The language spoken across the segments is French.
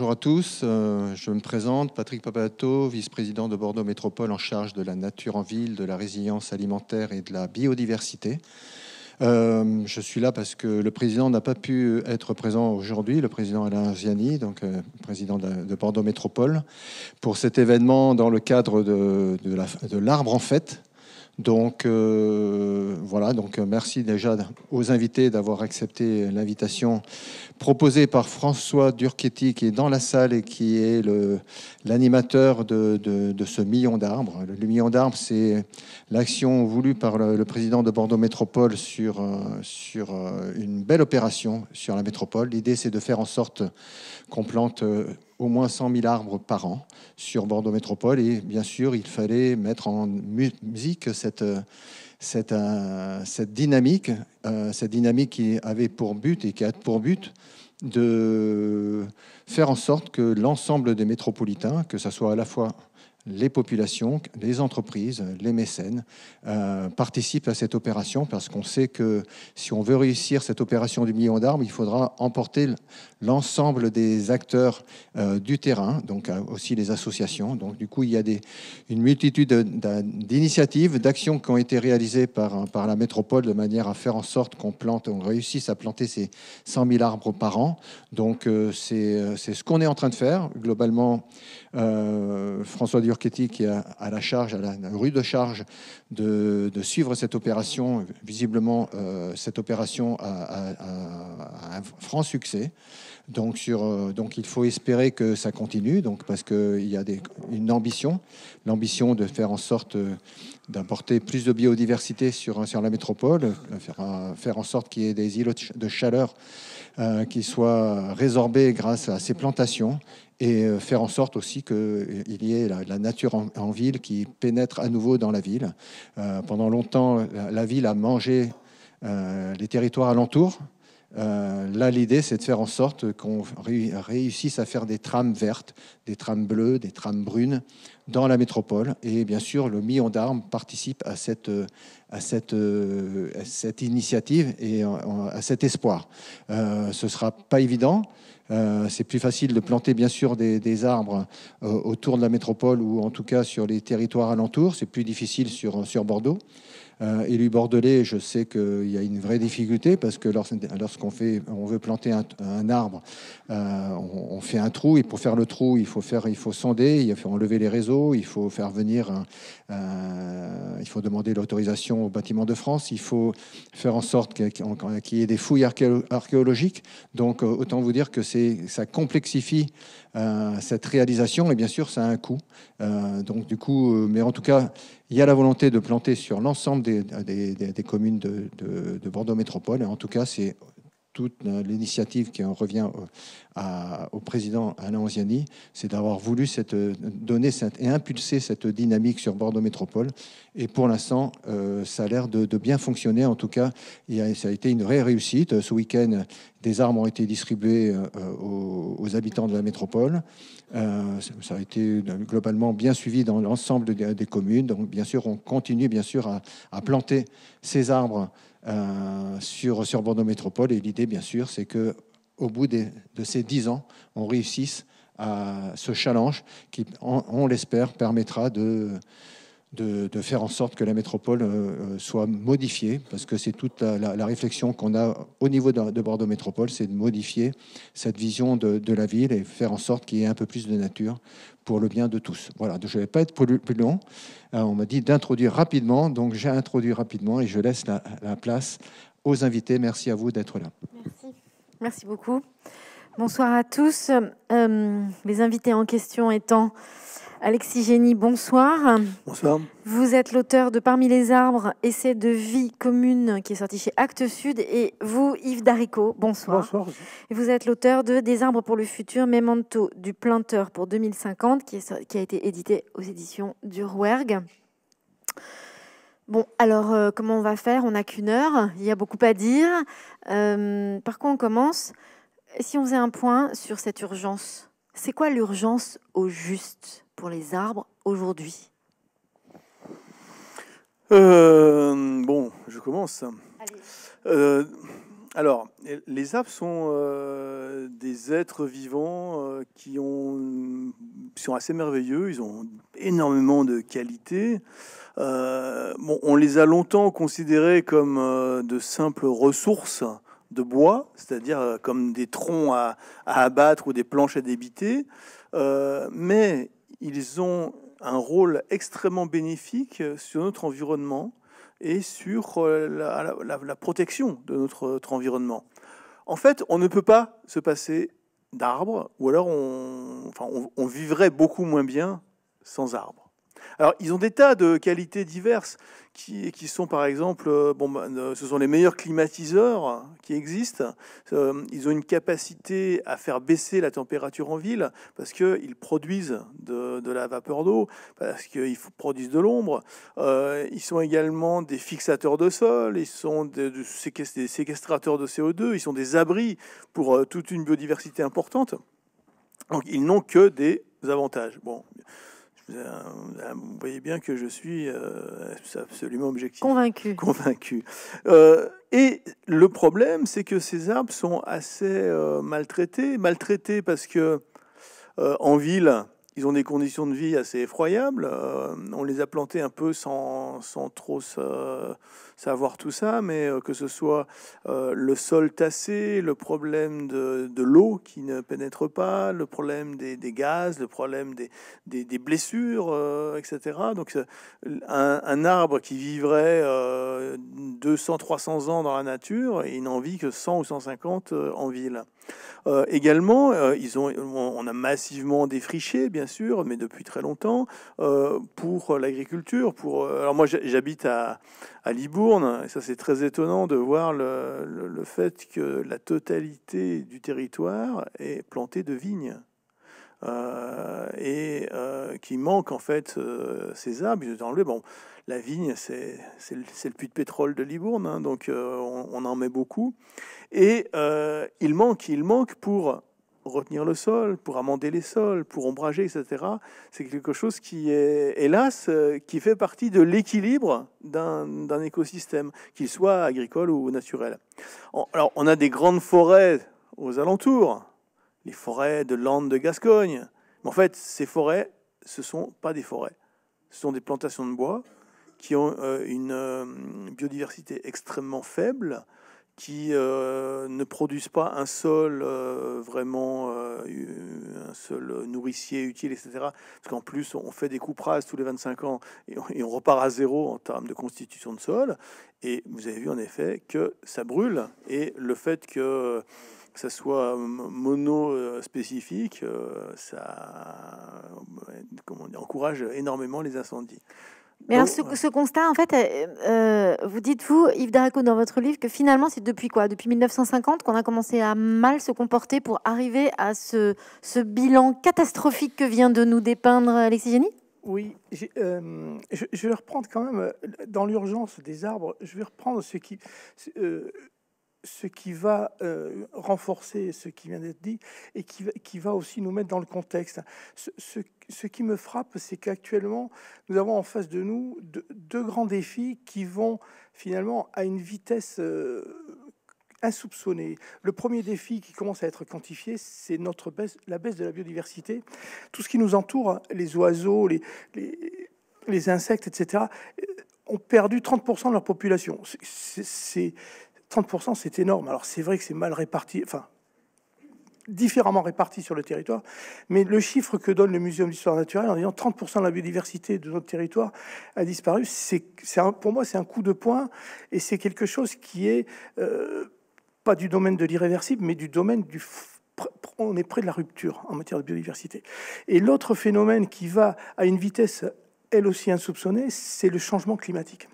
Bonjour à tous, euh, je me présente Patrick Papato, vice-président de Bordeaux Métropole en charge de la nature en ville, de la résilience alimentaire et de la biodiversité. Euh, je suis là parce que le président n'a pas pu être présent aujourd'hui, le président Alain Ziani, donc euh, président de, Bordeaux Métropole, pour cet événement dans le cadre de, l'arbre en fête, donc euh, voilà, donc euh, merci déjà aux invités d'avoir accepté l'invitation proposée par François Durquetti, qui est dans la salle et qui est l'animateur de, ce million d'arbres. Le, million d'arbres, c'est l'action voulue par le, président de Bordeaux Métropole sur, euh, une belle opération sur la métropole. L'idée, c'est de faire en sorte qu'on plante au moins 100 000 arbres par an sur Bordeaux Métropole. Et bien sûr, il fallait mettre en musique cette, cette euh, dynamique, euh, cette dynamique qui avait pour but et qui a pour but de faire en sorte que l'ensemble des métropolitains, que ce soit à la fois les populations, les entreprises, les mécènes euh, participent à cette opération parce qu'on sait que si on veut réussir cette opération du million d'arbres, il faudra emporter l'ensemble des acteurs euh, du terrain, donc euh, aussi les associations. Donc du coup, il y a une multitude d'initiatives, d'actions qui ont été réalisées euh, par, la métropole de manière à faire en sorte qu'on plante, on réussisse à planter ces 100 000 arbres par an. Donc c'est ce qu'on est en train de faire. Globalement, François Diorchetti qui est à, la charge, à la rue de charge, de, suivre cette opération, visiblement cette opération a un franc succès. Euh, donc, il faut espérer que ça continue, parce qu'il y a une ambition, l'ambition de faire en sorte euh, d'importer plus de biodiversité sur, la métropole, euh, faire, en sorte qu'il y ait des îlots de chaleur qui soient résorbés grâce à ces plantations et faire en sorte aussi qu'il y ait la, nature en, ville qui pénètre à nouveau dans la ville. pendant longtemps, la, ville a mangé les territoires alentours. Euh, là, l'idée, c'est de faire en sorte qu'on réussisse à faire des trames vertes, des trames bleues, des trames brunes dans la métropole. Et bien sûr, le million d'armes participe à cette, initiative et à cet espoir. Euh, ce ne sera pas évident. Euh, c'est plus facile de planter bien sûr des, arbres autour de la métropole ou en tout cas sur les territoires alentours. C'est plus difficile sur Bordeaux. Euh, lui bordelais, je sais qu'il y a une vraie difficulté parce que lorsqu'on fait, on veut planter un, arbre, euh, on, fait un trou et pour faire le trou, il faut faire, il faut sonder, il faut enlever les réseaux, il faut faire venir un, euh, il faut demander l'autorisation au bâtiment de France, il faut faire en sorte qu'il y ait des fouilles archéologiques. Donc euh, autant vous dire que ça complexifie euh, cette réalisation et bien sûr ça a un coût. donc du coup, mais en tout cas, il y a la volonté de planter sur l'ensemble des, communes de, de Bordeaux Métropole. Et en tout cas, c'est toute l'initiative qui en revient euh, au, président Alain Anziani, c'est d'avoir voulu cette, euh, donner et impulser cette dynamique sur Bordeaux Métropole. Et pour l'instant, euh, ça a l'air de, bien fonctionner. En tout cas, ça a été une vraie réussite. Ce week-end, des arbres ont été distribués aux, habitants de la métropole. ça a été globalement bien suivi dans l'ensemble des, communes. Donc, bien sûr, on continue bien sûr à, à planter ces arbres euh, sur, Bordeaux Métropole. Et l'idée, bien sûr, c'est que au bout de ces dix ans, on réussisse à ce challenge qui, on, l'espère, permettra de, de, faire en sorte que la métropole euh, soit modifiée, parce que c'est toute la, réflexion qu'on a au niveau de, Bordeaux Métropole, c'est de modifier cette vision de, de, la ville et faire en sorte qu'il y ait un peu plus de nature pour le bien de tous. Voilà, je ne vais pas être plus long. Euh, on m'a dit d'introduire rapidement, donc j'ai introduit rapidement et je laisse la, place aux invités. Merci à vous d'être là. Merci. Merci beaucoup. Bonsoir à tous. Euh, les invités en question étant Alexis Génie, bonsoir. Bonsoir. Vous êtes l'auteur de Parmi les arbres, essai de vie commune qui est sorti chez Actes Sud. Et vous, Yves Daricot, bonsoir. Bonsoir. Et vous êtes l'auteur de Des arbres pour le futur, Memento du planteur pour 2050 qui, a été édité aux éditions du Rouergue. Bon, alors euh, comment on va faire On n'a qu'une heure, il y a beaucoup à dire. Euh, par quoi on commence Si on faisait un point sur cette urgence, c'est quoi l'urgence au juste les arbres aujourd'hui euh, Bon, je commence. Euh, alors, les arbres sont euh, des êtres vivants qui ont, sont assez merveilleux, ils ont énormément de qualités. on les a longtemps considérés comme de simples ressources de bois, c'est-à-dire comme des troncs à, abattre ou des planches à débiter. Euh, mais ils ont un rôle extrêmement bénéfique sur notre environnement et sur euh, la, protection de notre, environnement. En fait, on ne peut pas se passer d'arbres, ou alors on, on vivrait beaucoup moins bien sans arbres. Alors, ils ont des tas de qualités diverses qui, sont par exemple, euh, bon, ben, euh, ce sont les meilleurs climatiseurs qui existent. Euh, ils ont une capacité à faire baisser la température en ville parce qu'ils produisent de, la vapeur d'eau, parce qu'ils produisent de l'ombre. Ils sont également des fixateurs de sol, ils sont des séquestrateurs de CO2, ils sont des abris pour toute une biodiversité importante. Donc ils n'ont que des avantages. Bon, euh, euh, vous voyez bien que je suis euh, absolument objectif. Convaincu. Convaincu. et le problème, c'est que ces arbres sont assez maltraités. Maltraités parce que en ville, ils ont des conditions de vie assez effroyables. Euh, on les a plantés un peu sans, sans trop savoir tout ça, mais euh, que ce soit euh, le sol tassé, le problème de, de l'eau qui ne pénètre pas, le problème des, des gaz, le problème des, des, blessures, etc. Donc un, un, arbre qui vivrait 200-300 ans dans la nature, il n'en vit que 100 ou 150 en ville. Euh, également, euh, ils ont, on a massivement défriché, bien sûr, mais depuis très longtemps, euh, pour l'agriculture. Pour, alors moi, j'habite à, à, Libourne, et ça c'est très étonnant de voir le, le, fait que la totalité du territoire est plantée de vignes. et qui manque en fait ces arbres. Ils Bon, la vigne, c'est le, le, puits de pétrole de Libourne, hein, donc on en met beaucoup. Et euh, il manque, il manque pour retenir le sol, pour amender les sols, pour ombrager, etc. C'est quelque chose qui est, hélas, euh, qui fait partie de l'équilibre d'un écosystème, qu'il soit agricole ou naturel. Alors, on a des grandes forêts aux alentours, les forêts de landes de Gascogne. Mais en fait, ces forêts, ce ne sont pas des forêts. Ce sont des plantations de bois qui ont euh, une biodiversité extrêmement faible, qui euh, ne produisent pas un sol euh, vraiment euh, un sol nourricier utile, etc. Parce qu'en plus, on fait des coupes rases tous les 25 ans et on, repart à zéro en termes de constitution de sol. Et vous avez vu en effet que ça brûle et le fait que ça soit mono spécifique, ça encourage énormément les incendies. Mais alors ce, constat, en fait, euh, euh, vous dites, vous, Yves Daraco, dans votre livre, que finalement, c'est depuis quoi Depuis 1950 qu'on a commencé à mal se comporter pour arriver à ce, ce bilan catastrophique que vient de nous dépeindre Alexis Génie Oui, euh, je, vais reprendre quand même, dans l'urgence des arbres, je vais reprendre ce qui ce qui va euh, renforcer ce qui vient d'être dit et qui, va aussi nous mettre dans le contexte. Ce, ce, qui me frappe, c'est qu'actuellement, nous avons en face de nous deux, grands défis qui vont finalement à une vitesse euh, insoupçonnée. Le premier défi qui commence à être quantifié, c'est notre baisse, la baisse de la biodiversité. Tout ce qui nous entoure, les oiseaux, les, les, les insectes, etc., euh, ont perdu 30% de leur population. C'est 30%, c'est énorme. Alors c'est vrai que c'est mal réparti, enfin, différemment réparti sur le territoire, mais le chiffre que donne le Muséum d'histoire naturelle en disant 30% de la biodiversité de notre territoire a disparu, c'est, pour moi c'est un coup de poing et c'est quelque chose qui est euh, pas du domaine de l'irréversible, mais du domaine du on est près de la rupture en matière de biodiversité. Et l'autre phénomène qui va à une vitesse elle aussi insoupçonnée, c'est le changement climatique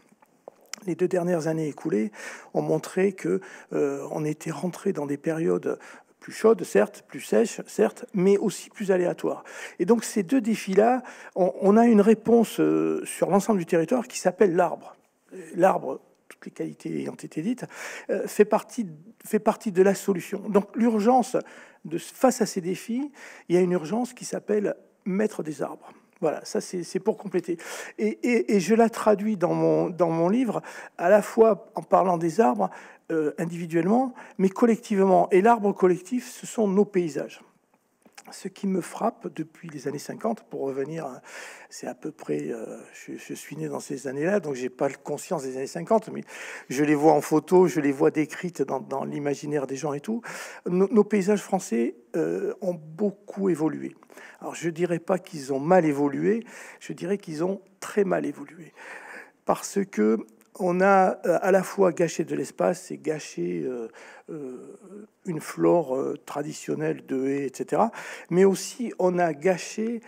les deux dernières années écoulées ont montré que euh, on était rentré dans des périodes plus chaudes, certes, plus sèches, certes, mais aussi plus aléatoires. Et donc ces deux défis-là, on, a une réponse euh, sur l'ensemble du territoire qui s'appelle l'arbre. L'arbre, toutes les qualités ayant été dites, euh, fait, partie, fait partie de la solution. Donc l'urgence de face à ces défis, il y a une urgence qui s'appelle mettre des arbres. Voilà, ça c'est pour compléter. Et, je la traduis dans mon, livre, à la fois en parlant des arbres euh, individuellement, mais collectivement. Et l'arbre collectif, ce sont nos paysages ce qui me frappe depuis les années 50, pour revenir, c'est à peu près, euh, je, suis né dans ces années-là, donc j'ai pas conscience des années 50, mais je les vois en photo, je les vois décrites dans, l'imaginaire des gens et tout. Nos, paysages français euh, ont beaucoup évolué. Alors je dirais pas qu'ils ont mal évolué, je dirais qu'ils ont très mal évolué, parce que on a euh, à la fois gâché de l'espace et gâché euh, euh, une flore traditionnelle de haies, etc. Mais aussi, on a gâché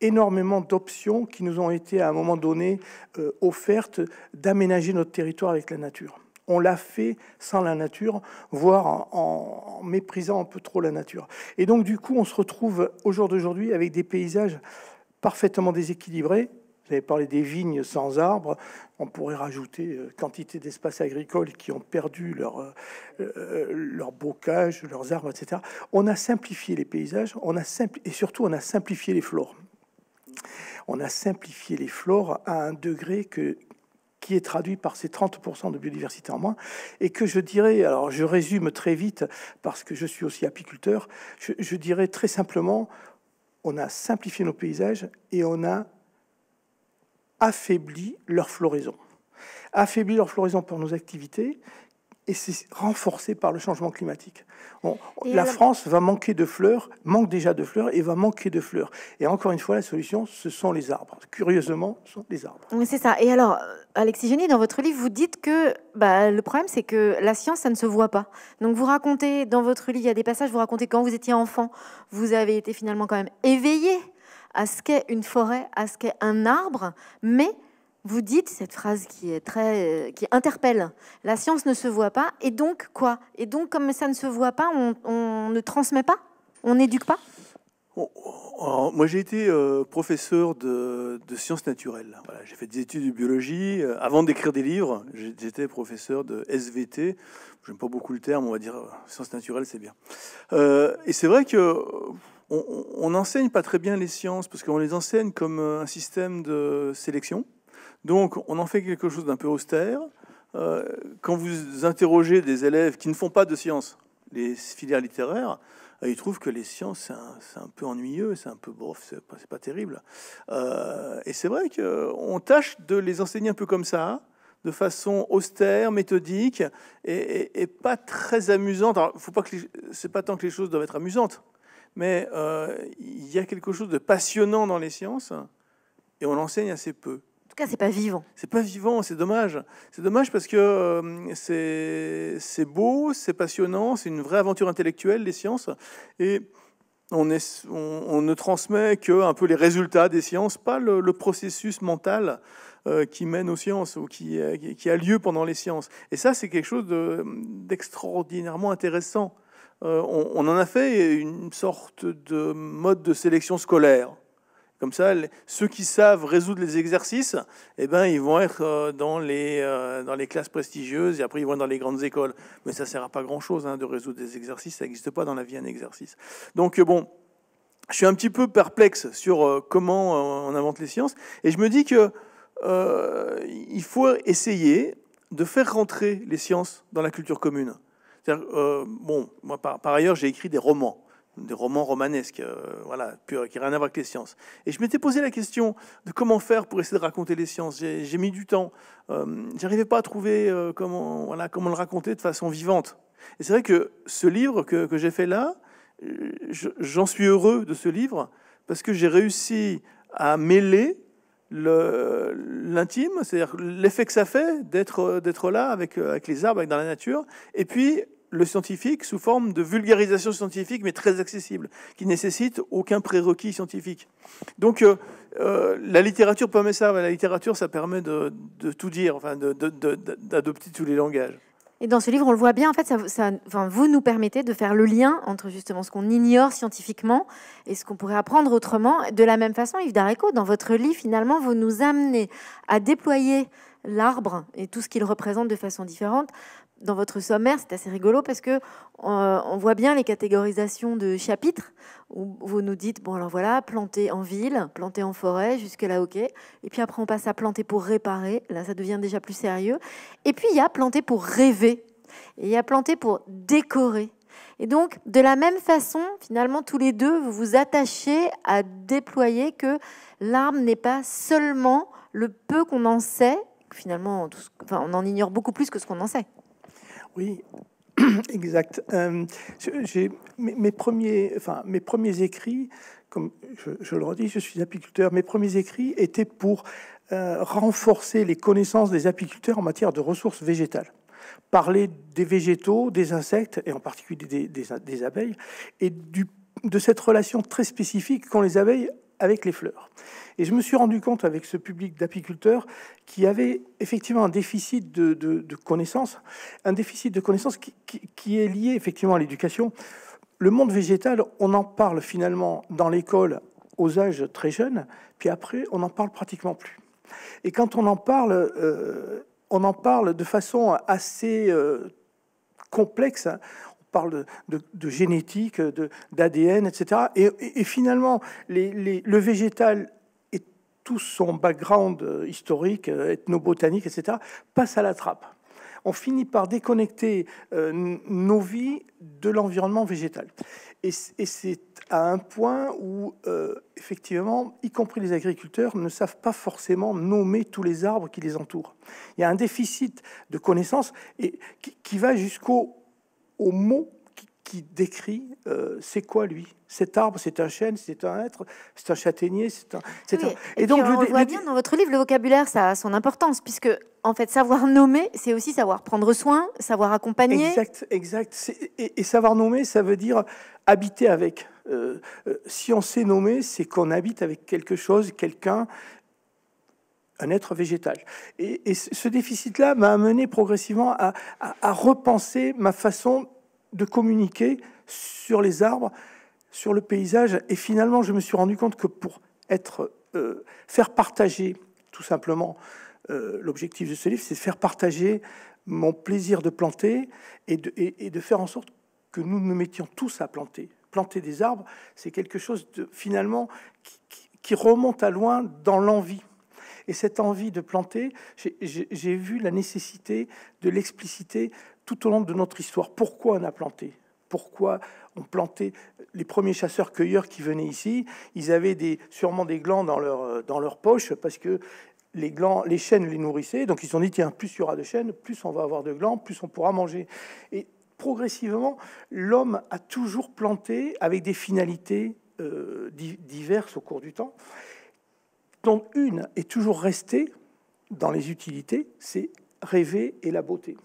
énormément d'options qui nous ont été à un moment donné offertes d'aménager notre territoire avec la nature. On l'a fait sans la nature, voire en, méprisant un peu trop la nature. Et donc du coup, on se retrouve au d'aujourd'hui avec des paysages parfaitement déséquilibrés, vous avez parlé des vignes sans arbres. On pourrait rajouter euh, quantité d'espaces agricoles qui ont perdu leur, euh, euh, bocage, leurs arbres, etc. On a simplifié les paysages on a et surtout on a simplifié les flores. On a simplifié les flores à un degré que, qui est traduit par ces 30% de biodiversité en moins, et que je dirais, alors je résume très vite, parce que je suis aussi apiculteur, je, je dirais très simplement, on a simplifié nos paysages et on a affaiblit leur floraison. Affaiblit leur floraison pour nos activités et c'est renforcé par le changement climatique. la France va manquer de fleurs, manque déjà de fleurs et va manquer de fleurs. Et encore une fois, la solution, ce sont les arbres. Curieusement, ce sont les arbres. Oui, c'est ça. Et alors, Alexis Génie, dans votre livre, vous dites que bah, le problème, c'est que la science, ça ne se voit pas. Donc, vous racontez dans votre livre, il y a des passages, vous racontez quand vous étiez enfant, vous avez été finalement quand même éveillé à ce qu'est une forêt, à ce qu'est un arbre, mais vous dites cette phrase qui est très euh, qui interpelle. La science ne se voit pas, et donc quoi Et donc comme ça ne se voit pas, on, ne transmet pas, on n'éduque pas. Oh, oh, oh, moi, j'ai été euh, professeur de, sciences naturelles. j'ai fait des études de biologie. Euh, avant d'écrire des livres, j'étais professeur de SVT. J'aime pas beaucoup le terme, on va dire sciences naturelles, c'est bien. et c'est vrai que on n'enseigne pas très bien les sciences parce qu'on les enseigne comme euh, un système de sélection. Donc, on en fait quelque chose d'un peu austère. Euh, quand vous interrogez des élèves qui ne font pas de sciences, les filières littéraires, euh, ils trouvent que les sciences, c'est un, peu ennuyeux, c'est un peu bof, c'est pas, terrible. et c'est vrai qu'on tâche de les enseigner un peu comme ça, de façon austère, méthodique, et, pas très amusante. faut pas que c'est pas tant que les choses doivent être amusantes mais euh, il y a quelque chose de passionnant dans les sciences et on l'enseigne assez peu. En tout cas, c'est pas vivant. C'est pas vivant, c'est dommage. C'est dommage parce que euh, c'est beau, c'est passionnant, c'est une vraie aventure intellectuelle, les sciences. Et on, ne transmet que un peu les résultats des sciences, pas le, processus mental euh, qui mène aux sciences ou qui, a lieu pendant les sciences. Et ça, c'est quelque chose d'extraordinairement intéressant. Euh, on, en a fait une sorte de mode de sélection scolaire. Comme ça, ceux qui savent résoudre les exercices, eh ben, ils vont être euh, dans les, euh, dans les classes prestigieuses et après ils vont dans les grandes écoles. Mais ça ne sert à pas grand-chose hein, de résoudre des exercices, ça n'existe pas dans la vie un exercice. Donc bon, je suis un petit peu perplexe sur comment on invente les sciences et je me dis qu'il faut essayer de faire rentrer les sciences dans la culture commune. Euh, bon, moi, par, ailleurs, j'ai écrit des romans, des romans romanesques, euh, voilà, qui n'ont rien à voir avec les sciences. Et je m'étais posé la question de comment faire pour essayer de raconter les sciences. J'ai mis du temps. je euh, J'arrivais pas à trouver comment, voilà, comment le raconter de façon vivante. Et c'est vrai que ce livre que j'ai fait là, j'en suis heureux de ce livre parce que j'ai réussi à mêler l'intime, c'est-à-dire l'effet que ça fait d'être là avec, les arbres, avec dans la nature, et puis le scientifique sous forme de vulgarisation scientifique, mais très accessible, qui nécessite aucun prérequis scientifique. Donc, euh, euh, la littérature permet ça. La littérature, ça permet de, tout dire, d'adopter tous les langages. Et dans ce livre, on le voit bien, en fait, ça, vous nous permettez de faire le lien entre justement ce qu'on ignore scientifiquement et ce qu'on pourrait apprendre autrement. De la même façon, Yves Daréco, dans votre livre, finalement, vous nous amenez à déployer l'arbre et tout ce qu'il représente de façon différente dans votre sommaire, c'est assez rigolo parce que euh, on voit bien les catégorisations de chapitres où vous nous dites bon alors voilà planter en ville, planter en forêt, jusque là ok, et puis après on passe à planter pour réparer, là ça devient déjà plus sérieux, et puis il y a planter pour rêver, et il y a planter pour décorer. Et donc, de la même façon, finalement, tous les deux, vous vous attachez à déployer que l'arbre n'est pas seulement le peu qu'on en sait, finalement, on en ignore beaucoup plus que ce qu'on en sait. Oui, exact. Euh, mes, premiers, écrits, comme je, le redis, je suis apiculteur. Mes premiers écrits étaient pour euh, renforcer les connaissances des apiculteurs en matière de ressources végétales parler des végétaux, des insectes, et en particulier des, abeilles, et du, de cette relation très spécifique qu'ont les abeilles avec les fleurs. Et je me suis rendu compte avec ce public d'apiculteurs qui avait effectivement un déficit de, connaissances, un déficit de connaissances qui, est lié effectivement à l'éducation. Le monde végétal, on en parle finalement dans l'école aux âges très jeunes, puis après, on n'en parle pratiquement plus. Et quand on en parle, euh, on en parle de façon assez euh, complexe parle de, de, de génétique, d'ADN, etc. Et, finalement, les, le végétal et tout son background euh, historique, euh, ethnobotanique, etc., passe à la trappe. On finit par déconnecter euh, nos vies de l'environnement végétal. Et, c'est à un point où, effectivement, y compris les agriculteurs ne savent pas forcément nommer tous les arbres qui les entourent. Il y a un déficit de connaissances et qui va jusqu'au au mot qui, décrit euh, c'est quoi lui cet arbre, c'est un chêne, c'est un être, c'est un châtaignier, c'est un, Et, donc, le, bien dans votre livre, le vocabulaire, ça a son importance, puisque en fait, savoir nommer, c'est aussi savoir prendre soin, savoir accompagner. Exact, exact. Et, savoir nommer, ça veut dire habiter avec. Euh, euh, si on sait nommer, c'est qu'on habite avec quelque chose, quelqu'un, être végétal. Et, ce déficit-là m'a amené progressivement à, repenser ma façon de communiquer sur les arbres, sur le paysage. Et finalement, je me suis rendu compte que pour être, euh, faire partager, tout simplement, euh, l'objectif de ce livre, c'est de faire partager mon plaisir de planter et de, faire en sorte que nous nous mettions tous à planter. Planter des arbres, c'est quelque chose de finalement qui remonte à loin dans l'envie. Et cette envie de planter, j'ai vu la nécessité de l'expliciter tout au long de notre histoire. Pourquoi on a planté Pourquoi on plantait les premiers chasseurs-cueilleurs qui venaient ici Ils avaient des, sûrement des glands dans leur, euh, dans leur poche parce que les glands, les chênes les nourrissaient. Donc ils ont sont dit tiens, plus il y aura de chênes, plus on va avoir de glands, plus on pourra manger. Et progressivement, l'homme a toujours planté avec des finalités euh, diverses au cours du temps dont une est toujours restée dans les utilités, c'est rêver et la beauté.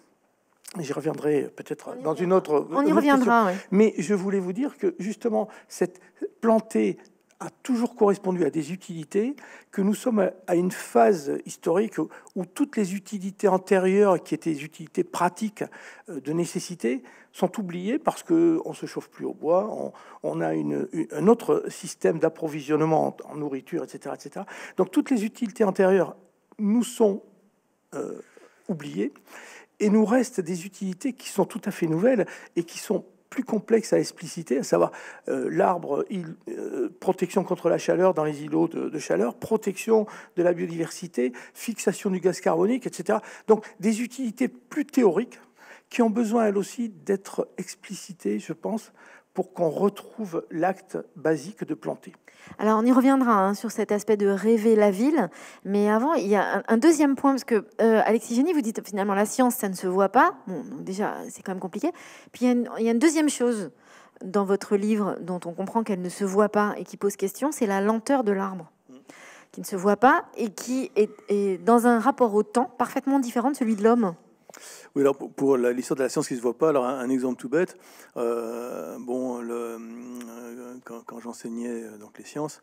J'y reviendrai peut-être dans une autre. On y reviendra. Oui. Mais je voulais vous dire que justement, cette plantée a toujours correspondu à des utilités, que nous sommes à une phase historique où toutes les utilités antérieures, qui étaient des utilités pratiques euh, de nécessité, sont oubliés parce qu'on ne se chauffe plus au bois, on, a un autre système d'approvisionnement en, nourriture, etc., etc. Donc toutes les utilités antérieures nous sont euh, oubliées et nous restent des utilités qui sont tout à fait nouvelles et qui sont plus complexes à expliciter, à savoir euh, l'arbre, euh, protection contre la chaleur dans les îlots de, chaleur, protection de la biodiversité, fixation du gaz carbonique, etc. Donc des utilités plus théoriques qui ont besoin, elles aussi, d'être explicitées, je pense, pour qu'on retrouve l'acte basique de planter. Alors on y reviendra hein, sur cet aspect de rêver la ville, mais avant il y a un, deuxième point parce que euh, Alexis Génie vous dites finalement la science ça ne se voit pas, bon déjà c'est quand même compliqué. Puis il y, a une, deuxième chose dans votre livre dont on comprend qu'elle ne se voit pas et qui pose question, c'est la lenteur de l'arbre qui ne se voit pas et qui est dans un rapport au temps parfaitement différent de celui de l'homme. Oui, alors pour l'histoire de la science qui se voit pas, alors un, exemple tout bête, euh, bon, le, euh, quand, j'enseignais euh, donc les sciences,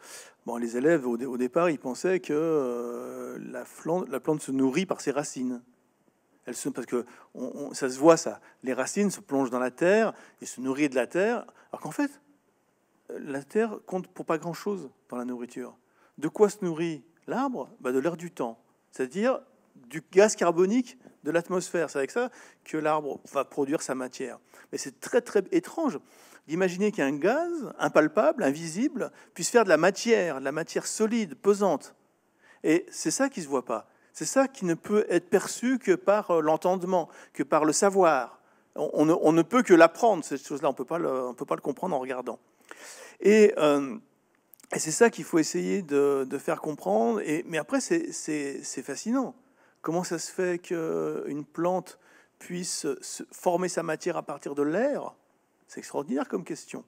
bon, les élèves au, départ ils pensaient que la, plante, la plante se nourrit par ses racines. Elle se, parce que ça se voit ça, les racines se plongent dans la terre et se nourrissent de la terre, alors qu'en fait la terre compte pour pas grand chose dans la nourriture. De quoi se nourrit l'arbre bah De l'air du temps, c'est-à-dire du gaz carbonique de l'atmosphère. C'est avec ça que l'arbre va produire sa matière. Mais c'est très très étrange d'imaginer qu'un gaz impalpable, invisible, puisse faire de la matière, de la matière solide, pesante. Et c'est ça qui ne se voit pas. C'est ça qui ne peut être perçu que par euh, l'entendement, que par le savoir. On, ne, peut que l'apprendre, cette chose-là. On ne peut pas le comprendre en regardant. Et, euh, c'est ça qu'il faut essayer de, faire comprendre. mais après, c'est fascinant. Comment ça se fait qu'une plante puisse former sa matière à partir de l'air C'est extraordinaire comme question.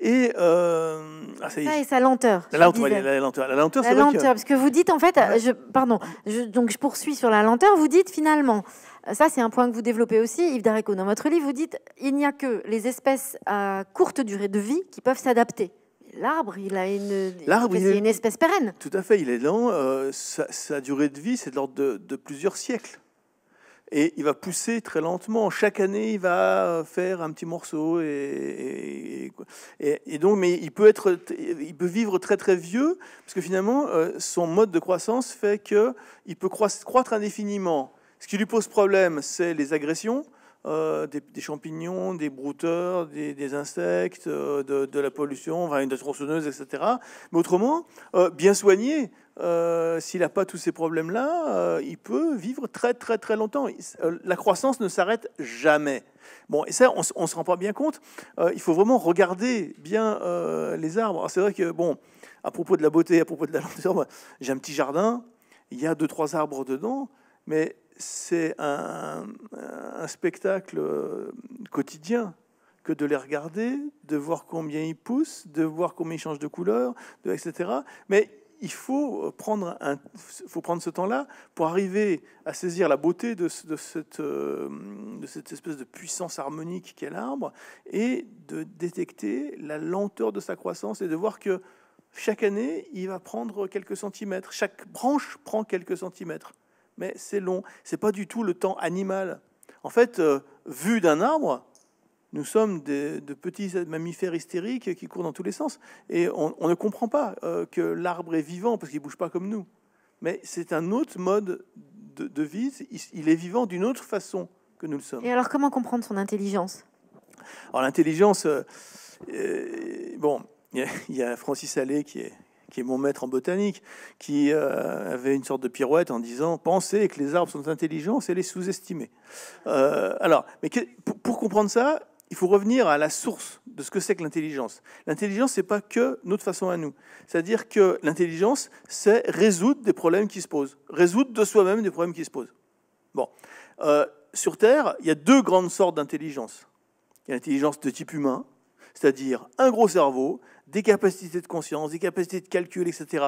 Et, euh, ah, ça et sa lenteur. La, lenteur, la lenteur, la lenteur parce que vous dites en fait, je, pardon, donc je poursuis sur la lenteur. Vous dites finalement, ça c'est un point que vous développez aussi, Yves Dareco, dans votre livre, vous dites il n'y a que les espèces à courte durée de vie qui peuvent s'adapter L'arbre, il a une, est... une espèce pérenne. Tout à fait, il est lent. Euh, sa, durée de vie, c'est de l'ordre de, plusieurs siècles. Et il va pousser très lentement. Chaque année, il va euh, faire un petit morceau. Et, donc, mais il peut, vivre très très vieux, parce que finalement, euh, son mode de croissance fait qu'il peut croître indéfiniment. Ce qui lui pose problème, c'est les agressions euh, des, champignons, des brouteurs, des, insectes, euh, de, la pollution, enfin, une tronçonneuse, etc. Mais autrement, euh, bien soigné, s'il n'a pas tous ces problèmes-là, il peut vivre très très très longtemps. La croissance ne s'arrête jamais. Bon, et ça, on ne se rend pas bien compte. il faut vraiment regarder bien les arbres. C'est vrai que, bon, à propos de la beauté, à propos de la lenteur, j'ai un petit jardin, il y a deux, trois arbres dedans, mais c'est un, spectacle euh, quotidien que de les regarder, de voir combien ils poussent, de voir combien ils changent de couleur, etc. Mais il faut prendre, faut prendre ce temps-là pour arriver à saisir la beauté de, cette, euh, de cette espèce de puissance harmonique qu'est l'arbre et de détecter la lenteur de sa croissance et de voir que chaque année, il va prendre quelques centimètres. Chaque branche prend quelques centimètres mais c'est long. C'est pas du tout le temps animal. En fait, euh, vu d'un arbre, nous sommes des, de petits mammifères hystériques qui courent dans tous les sens. Et on, ne comprend pas euh, que l'arbre est vivant parce qu'il ne bouge pas comme nous. Mais c'est un autre mode de, vie. Il, est vivant d'une autre façon que nous le sommes. Et alors, comment comprendre son intelligence Alors, l'intelligence, euh, bon, il y, y, a Francis Allais qui est, qui est mon maître en botanique, qui euh, avait une sorte de pirouette en disant Pensez que les arbres sont intelligents, c'est les sous-estimer. Euh, alors, mais pour, comprendre ça, il faut revenir à la source de ce que c'est que l'intelligence. L'intelligence, n'est pas que notre façon à nous. C'est-à-dire que l'intelligence, c'est résoudre des problèmes qui se posent, résoudre de soi-même des problèmes qui se posent. Bon, euh, sur Terre, il y a deux grandes sortes d'intelligence. Il y a l'intelligence de type humain, c'est-à-dire un gros cerveau des capacités de conscience, des capacités de calcul, etc.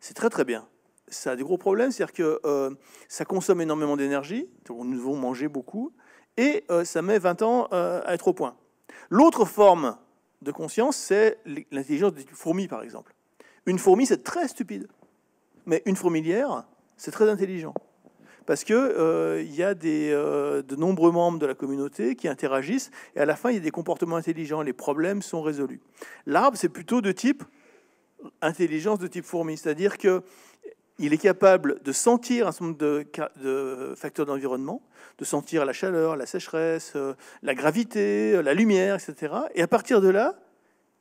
C'est très très bien. Ça a des gros problèmes, c'est-à-dire que euh, ça consomme énormément d'énergie, nous devons manger beaucoup, et euh, ça met 20 ans euh, à être au point. L'autre forme de conscience, c'est l'intelligence des fourmis, par exemple. Une fourmi, c'est très stupide, mais une fourmilière, c'est très intelligent parce qu'il euh, il y a euh, de nombreux membres de la communauté qui interagissent, et à la fin, il y a des comportements intelligents, les problèmes sont résolus. L'arbre, c'est plutôt de type intelligence de type fourmi, c'est-à-dire que il est capable de sentir un certain nombre de, facteurs d'environnement, de sentir la chaleur, la sécheresse, euh, la gravité, la lumière, etc. Et à partir de là,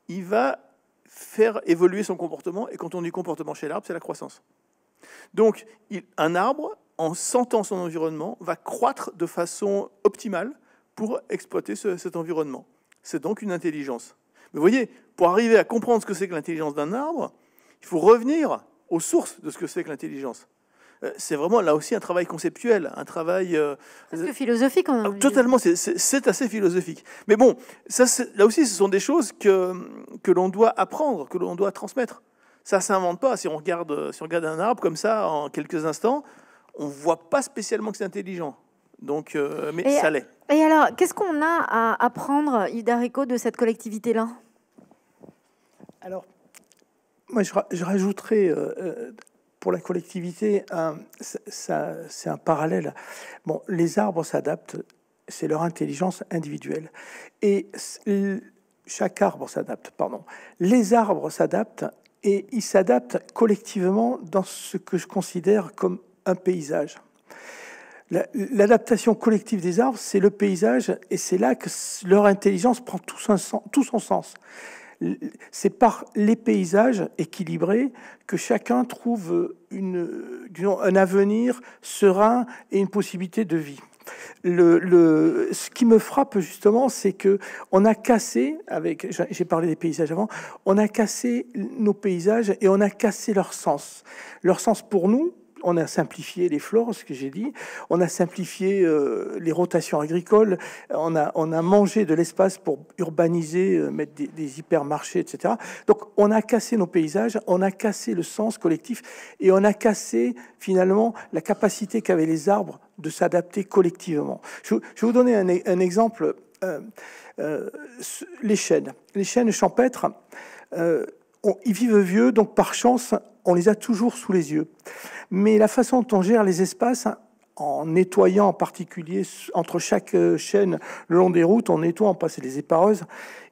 il va faire évoluer son comportement. Et quand on dit comportement chez l'arbre, c'est la croissance. Donc, un arbre, en sentant son environnement, va croître de façon optimale pour exploiter cet environnement. C'est donc une intelligence. Mais vous voyez, pour arriver à comprendre ce que c'est que l'intelligence d'un arbre, il faut revenir aux sources de ce que c'est que l'intelligence. Euh, c'est vraiment là aussi un travail conceptuel, un travail euh, philosophique. En Totalement, c'est assez philosophique. Mais bon, ça, là aussi, ce sont des choses que, que l'on doit apprendre, que l'on doit transmettre. Ça, ça s'invente pas. Si on regarde, si on regarde un arbre comme ça en quelques instants, on voit pas spécialement que c'est intelligent. Donc, euh, mais ça l'est. Et alors, qu'est-ce qu'on a à apprendre, Idarico, de cette collectivité-là Alors, moi, je, rajouterai rajouterais euh, euh, pour la collectivité, ça c'est un parallèle. Bon, les arbres s'adaptent, c'est leur intelligence individuelle. Et chaque arbre s'adapte, pardon. Les arbres s'adaptent et ils s'adaptent collectivement dans ce que je considère comme un paysage. L'adaptation collective des arbres, c'est le paysage, et c'est là que leur intelligence prend tout son sens. C'est par les paysages équilibrés que chacun trouve un avenir serein et une possibilité de vie. ce qui me frappe justement, c'est que on a cassé, avec, j'ai parlé des paysages avant, on a cassé nos paysages et on a cassé leur sens. Leur sens pour nous, on a simplifié les flores, ce que j'ai dit, on a simplifié euh, les rotations agricoles, on a, on a mangé de l'espace pour urbaniser, euh, mettre des, hypermarchés, etc. Donc on a cassé nos paysages, on a cassé le sens collectif et on a cassé finalement la capacité qu'avaient les arbres de s'adapter collectivement. Je, vais vous donner un, exemple, euh, les chênes. Les chênes champêtres, on, ils vivent vieux, donc par chance, on les a toujours sous les yeux. Mais la façon dont on gère les espaces, hein, en nettoyant en particulier entre chaque euh, chaîne le long des routes, en nettoyant passer passant les épareuses,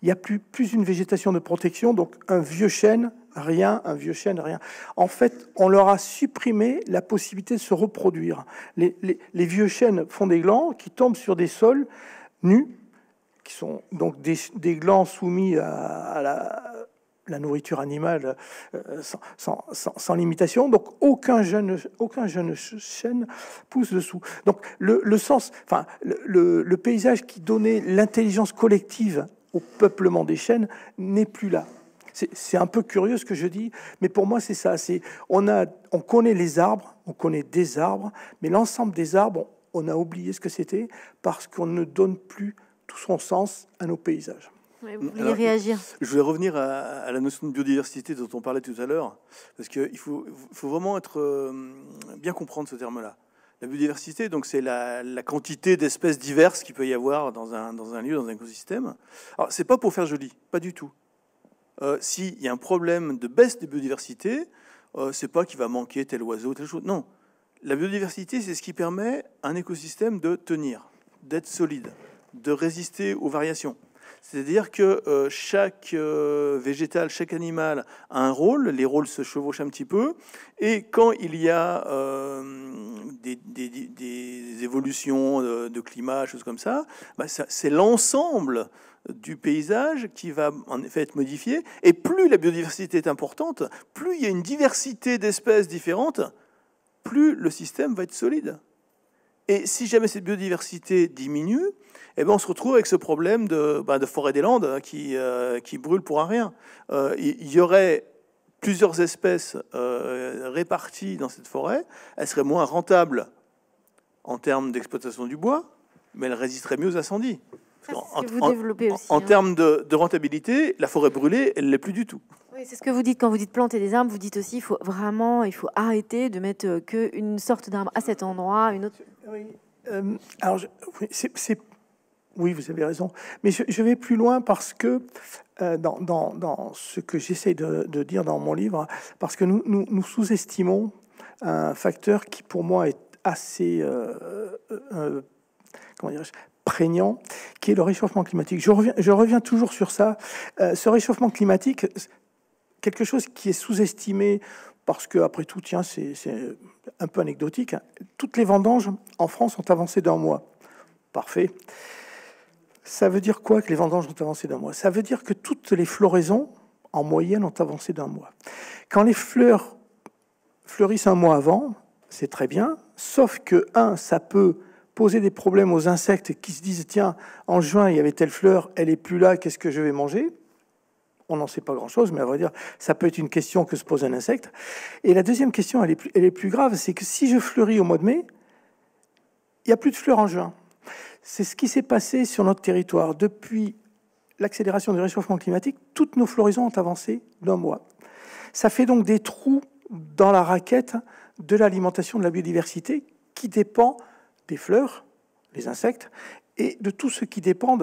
il n'y a plus, plus une végétation de protection, donc un vieux chêne, rien, un vieux chêne, rien. En fait, on leur a supprimé la possibilité de se reproduire. Les, vieux chênes font des glands qui tombent sur des sols nus, qui sont donc des, glands soumis à la la nourriture animale euh, sans, limitation. Donc aucun jeune, aucun jeune chêne pousse dessous. Donc le, le sens, enfin le, paysage qui donnait l'intelligence collective au peuplement des chênes n'est plus là. C'est un peu curieux ce que je dis, mais pour moi c'est ça. on connaît les arbres, on connaît des arbres, mais l'ensemble des arbres, on a oublié ce que c'était parce qu'on ne donne plus tout son sens à nos paysages vous voulez réagir Je voulais revenir à, la notion de biodiversité dont on parlait tout à l'heure, parce qu'il faut, faut, vraiment être euh, bien comprendre ce terme-là. La biodiversité, donc c'est la, quantité d'espèces diverses qu'il peut y avoir dans un, dans un lieu, dans un écosystème. Alors c'est pas pour faire joli, pas du tout. Euh, S'il y a un problème de baisse de biodiversité, euh, c'est pas qu'il va manquer tel oiseau, telle chose. Non, la biodiversité, c'est ce qui permet à un écosystème de tenir, d'être solide, de résister aux variations. C'est-à-dire que euh, chaque euh, végétal, chaque animal a un rôle, les rôles se chevauchent un petit peu, et quand il y a euh, des, évolutions de, climat, choses comme ça, bah, ça c'est l'ensemble du paysage qui va en effet être modifié, et plus la biodiversité est importante, plus il y a une diversité d'espèces différentes, plus le système va être solide. Et si jamais cette biodiversité diminue, eh bien, on se retrouve avec ce problème de, ben, de forêt des Landes hein, qui, euh, qui, brûle pour un rien. Euh, il y, aurait plusieurs espèces euh, réparties dans cette forêt. Elle serait moins rentable en termes d'exploitation du bois, mais elle résisterait mieux aux incendies. en, hein. termes de, rentabilité, la forêt brûlée, elle l'est plus du tout. c'est ce que vous dites quand vous dites planter des arbres. Vous dites aussi, il faut vraiment, il faut arrêter de mettre qu'une sorte d'arbre à cet endroit, une autre. Oui, euh, alors oui, vous avez raison, mais je, vais plus loin parce que euh, dans, ce que j'essaie de, dire dans mon livre, parce que nous, sous-estimons un facteur qui pour moi est assez euh, prégnant, qui est le réchauffement climatique. Je reviens, je reviens toujours sur ça. ce réchauffement climatique, quelque chose qui est sous-estimé parce que, après tout, tiens, c'est un peu anecdotique. Hein. Toutes les vendanges en France ont avancé d'un mois. Parfait. Ça veut dire quoi que les vendanges ont avancé d'un mois Ça veut dire que toutes les floraisons, en moyenne, ont avancé d'un mois. Quand les fleurs fleurissent un mois avant, c'est très bien, sauf que, un, ça peut poser des problèmes aux insectes qui se disent, tiens, en juin, il y avait telle fleur, elle n'est plus là, qu'est-ce que je vais manger on n'en sait pas grand-chose, mais à vrai dire, ça peut être une question que se pose un insecte. Et la deuxième question, elle est plus, grave, c'est que si je fleuris au mois de mai, il n'y a plus de fleurs en juin. C'est ce qui s'est passé sur notre territoire. Depuis l'accélération du réchauffement climatique, toutes nos floraisons ont avancé d'un mois. Ça fait donc des trous dans la raquette de l'alimentation de la biodiversité qui dépend des fleurs, les insectes, et de tout ce qui dépend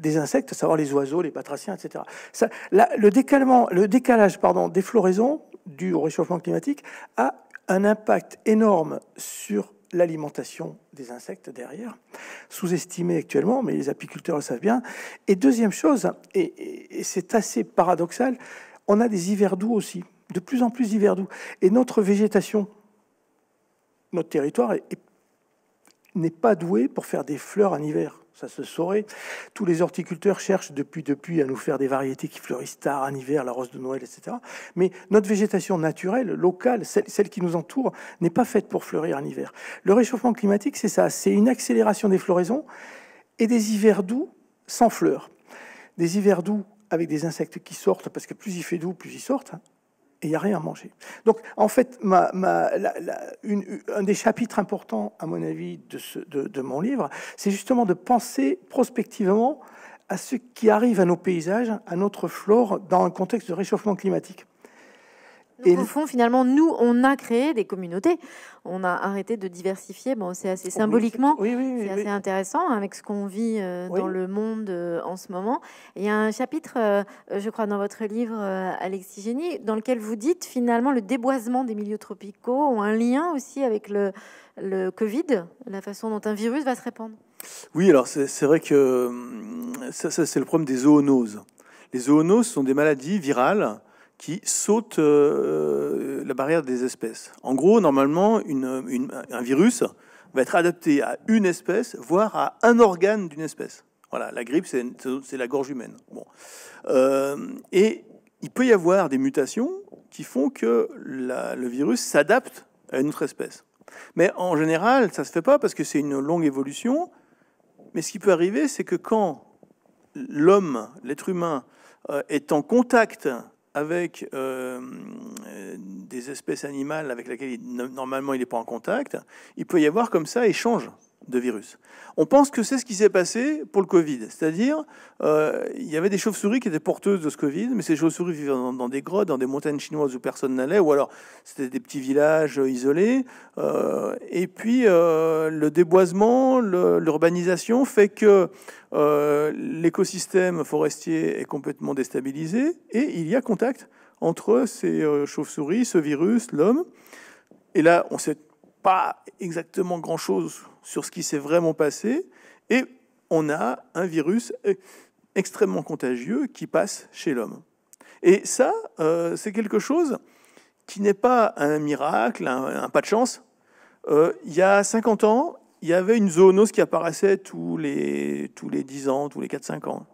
des insectes, savoir les oiseaux, les batraciens, etc. Ça, le, décalage des floraisons dû au réchauffement climatique a un impact énorme sur l'alimentation des insectes derrière, sous estimé actuellement, mais les apiculteurs le savent bien. Et deuxième chose, et, c'est assez paradoxal, on a des hivers doux aussi, de plus en plus hivers doux. Et notre végétation, notre territoire, n'est pas doué pour faire des fleurs en hiver ça se saurait. Tous les horticulteurs cherchent depuis, depuis à nous faire des variétés qui fleurissent tard en hiver, la rose de Noël, etc. Mais notre végétation naturelle, locale, celle, celle qui nous entoure, n'est pas faite pour fleurir en hiver. Le réchauffement climatique, c'est ça, c'est une accélération des floraisons et des hivers doux sans fleurs. Des hivers doux avec des insectes qui sortent, parce que plus il fait doux, plus ils sortent, hein et il n'y a rien à manger. Donc, en fait, un des chapitres importants, à mon avis, de mon livre, c'est justement de penser prospectivement à ce qui arrive à nos paysages, à notre flore, dans un contexte de réchauffement climatique. Et au fond, finalement, nous, on a créé des communautés. On a arrêté de diversifier. Bon, c'est assez oh, symboliquement, c'est assez intéressant hein, avec ce qu'on vit euh, dans le monde euh, en ce moment. Il y a un chapitre, euh, je crois, dans votre livre, Alexis dans lequel vous dites finalement le déboisement des milieux tropicaux ont un lien aussi avec le, Covid, la façon dont un virus va se répandre. Oui, alors c'est vrai que hum, ça, ça c'est le problème des zoonoses. Les zoonoses sont des maladies virales qui saute euh, euh, la barrière des espèces. En gros, normalement, une, un virus va être adapté à une espèce, voire à un organe d'une espèce. Voilà, la grippe, c'est la gorge humaine. Bon. Euh, et il peut y avoir des mutations qui font que le virus s'adapte à une autre espèce. Mais en général, ça ne se fait pas parce que c'est une longue évolution. Mais ce qui peut arriver, c'est que quand l'homme, l'être humain, est en contact avec euh, des espèces animales avec lesquelles normalement il n'est pas en contact, il peut y avoir comme ça échange de virus. On pense que c'est ce qui s'est passé pour le Covid, c'est-à-dire euh, il y avait des chauves-souris qui étaient porteuses de ce Covid, mais ces chauves-souris vivaient dans, des grottes, dans des montagnes chinoises où personne n'allait, ou alors c'était des petits villages euh, isolés. Euh, et puis le déboisement, l'urbanisation fait que euh, l'écosystème forestier est complètement déstabilisé et il y a contact entre ces euh, chauves-souris, ce virus, l'homme. Et là, on ne sait pas exactement grand-chose sur ce qui s'est vraiment passé et on a un virus e-, extrêmement contagieux qui passe chez l'homme. Et ça, euh, c'est quelque chose qui n'est pas un miracle, un, un, pas de chance. il y a 50 ans, il y avait une zoonose qui apparaissait tous les, tous les 10 ans, tous les 4-5 ans.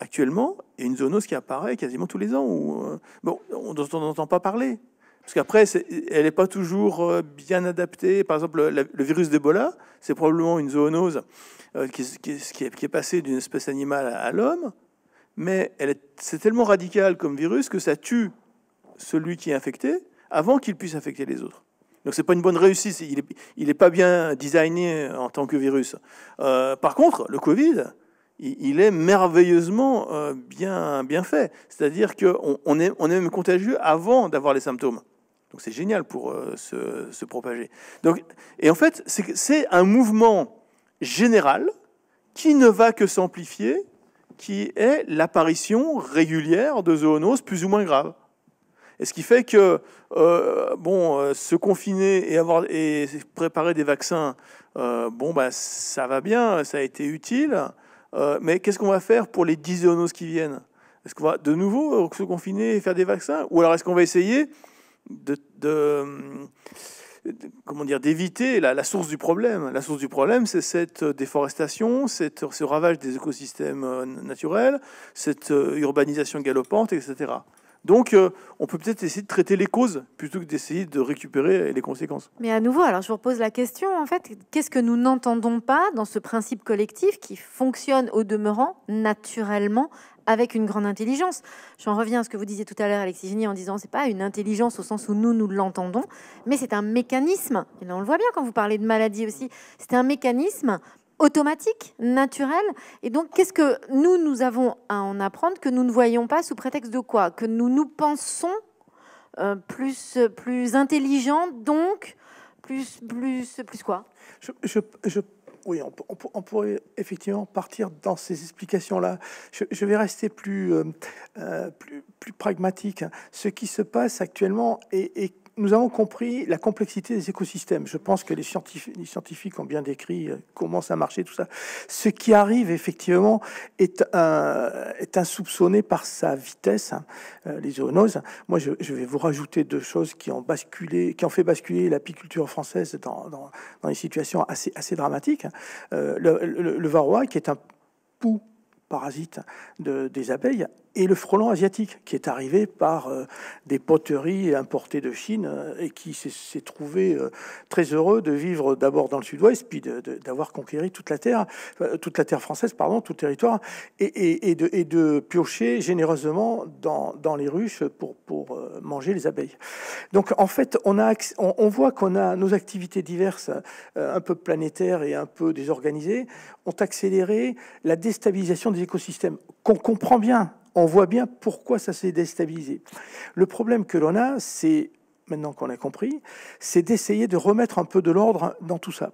Actuellement, il y a une zoonose qui apparaît quasiment tous les ans. Où, euh, bon, on n'entend pas parler. Parce qu'après, elle n'est pas toujours euh, bien adaptée. Par exemple, le, virus d'Ebola, c'est probablement une zoonose euh, qui, est, passée d'une espèce animale à, l'homme. Mais c'est tellement radical comme virus que ça tue celui qui est infecté avant qu'il puisse infecter les autres. Donc c'est pas une bonne réussite. Il n'est pas bien designé en tant que virus. Euh, par contre, le Covid, il, il est merveilleusement euh, bien, bien fait. C'est-à-dire qu'on on est, on est même contagieux avant d'avoir les symptômes. Donc c'est génial pour euh, se, se, propager. Donc, et en fait, c'est un mouvement général qui ne va que s'amplifier, qui est l'apparition régulière de zoonoses plus ou moins graves. Et ce qui fait que, euh, bon, euh, se confiner et, avoir, et préparer des vaccins, euh, bon, bah, ça va bien, ça a été utile. mais qu'est-ce qu'on va faire pour les 10 zoonoses qui viennent Est-ce qu'on va de nouveau se confiner et faire des vaccins Ou alors est-ce qu'on va essayer de, comment dire, d'éviter la, source du problème. La source du problème, c'est cette déforestation, ce ravage des écosystèmes naturels, cette urbanisation galopante, etc. Donc, euh, on peut peut-être essayer de traiter les causes plutôt que d'essayer de récupérer les conséquences. Mais à nouveau, alors je vous repose la question, en fait, qu'est-ce que nous n'entendons pas dans ce principe collectif qui fonctionne au demeurant naturellement avec une grande intelligence J'en reviens à ce que vous disiez tout à l'heure, Alexis Gigny, en disant c'est pas une intelligence au sens où nous, nous l'entendons, mais c'est un mécanisme. Et là, on le voit bien quand vous parlez de maladie aussi. C'est un mécanisme automatique, naturel. Et donc, qu'est-ce que nous, nous avons à en apprendre que nous ne voyons pas sous prétexte de quoi Que nous nous pensons euh, plus, plus intelligents, donc plus, plus, plus quoi je, je, Oui, on, pourrait effectivement partir dans ces explications-là. Je, vais rester plus, euh, euh, plus, plus pragmatique. Ce qui se passe actuellement est, est nous avons compris la complexité des écosystèmes. Je pense que les scientifiques, ont bien décrit euh, comment ça marchait, tout ça. Ce qui arrive, effectivement, est, est insoupçonné par sa vitesse, hein, euh, les zoonoses. Moi, je, vais vous rajouter deux choses qui ont basculé, qui ont fait basculer l'apiculture française dans, dans, des situations assez, assez dramatiques. Hein. Euh, le, varroa, qui est un pou parasite des abeilles, et le frelon asiatique, qui est arrivé par euh, des poteries importées de Chine euh, et qui s'est trouvé euh, très heureux de vivre d'abord dans le sud-ouest, puis d'avoir conquéri toute la terre, toute la terre française, pardon, tout le territoire, et, et, de, piocher généreusement dans, les ruches pour, manger les abeilles. Donc en fait, on, a, on, voit qu'on a nos activités diverses, un peu planétaires et un peu désorganisées, ont accéléré la déstabilisation des écosystèmes, qu'on comprend bien on voit bien pourquoi ça s'est déstabilisé. Le problème que l'on a, c'est maintenant qu'on a compris, c'est d'essayer de remettre un peu de l'ordre dans tout ça.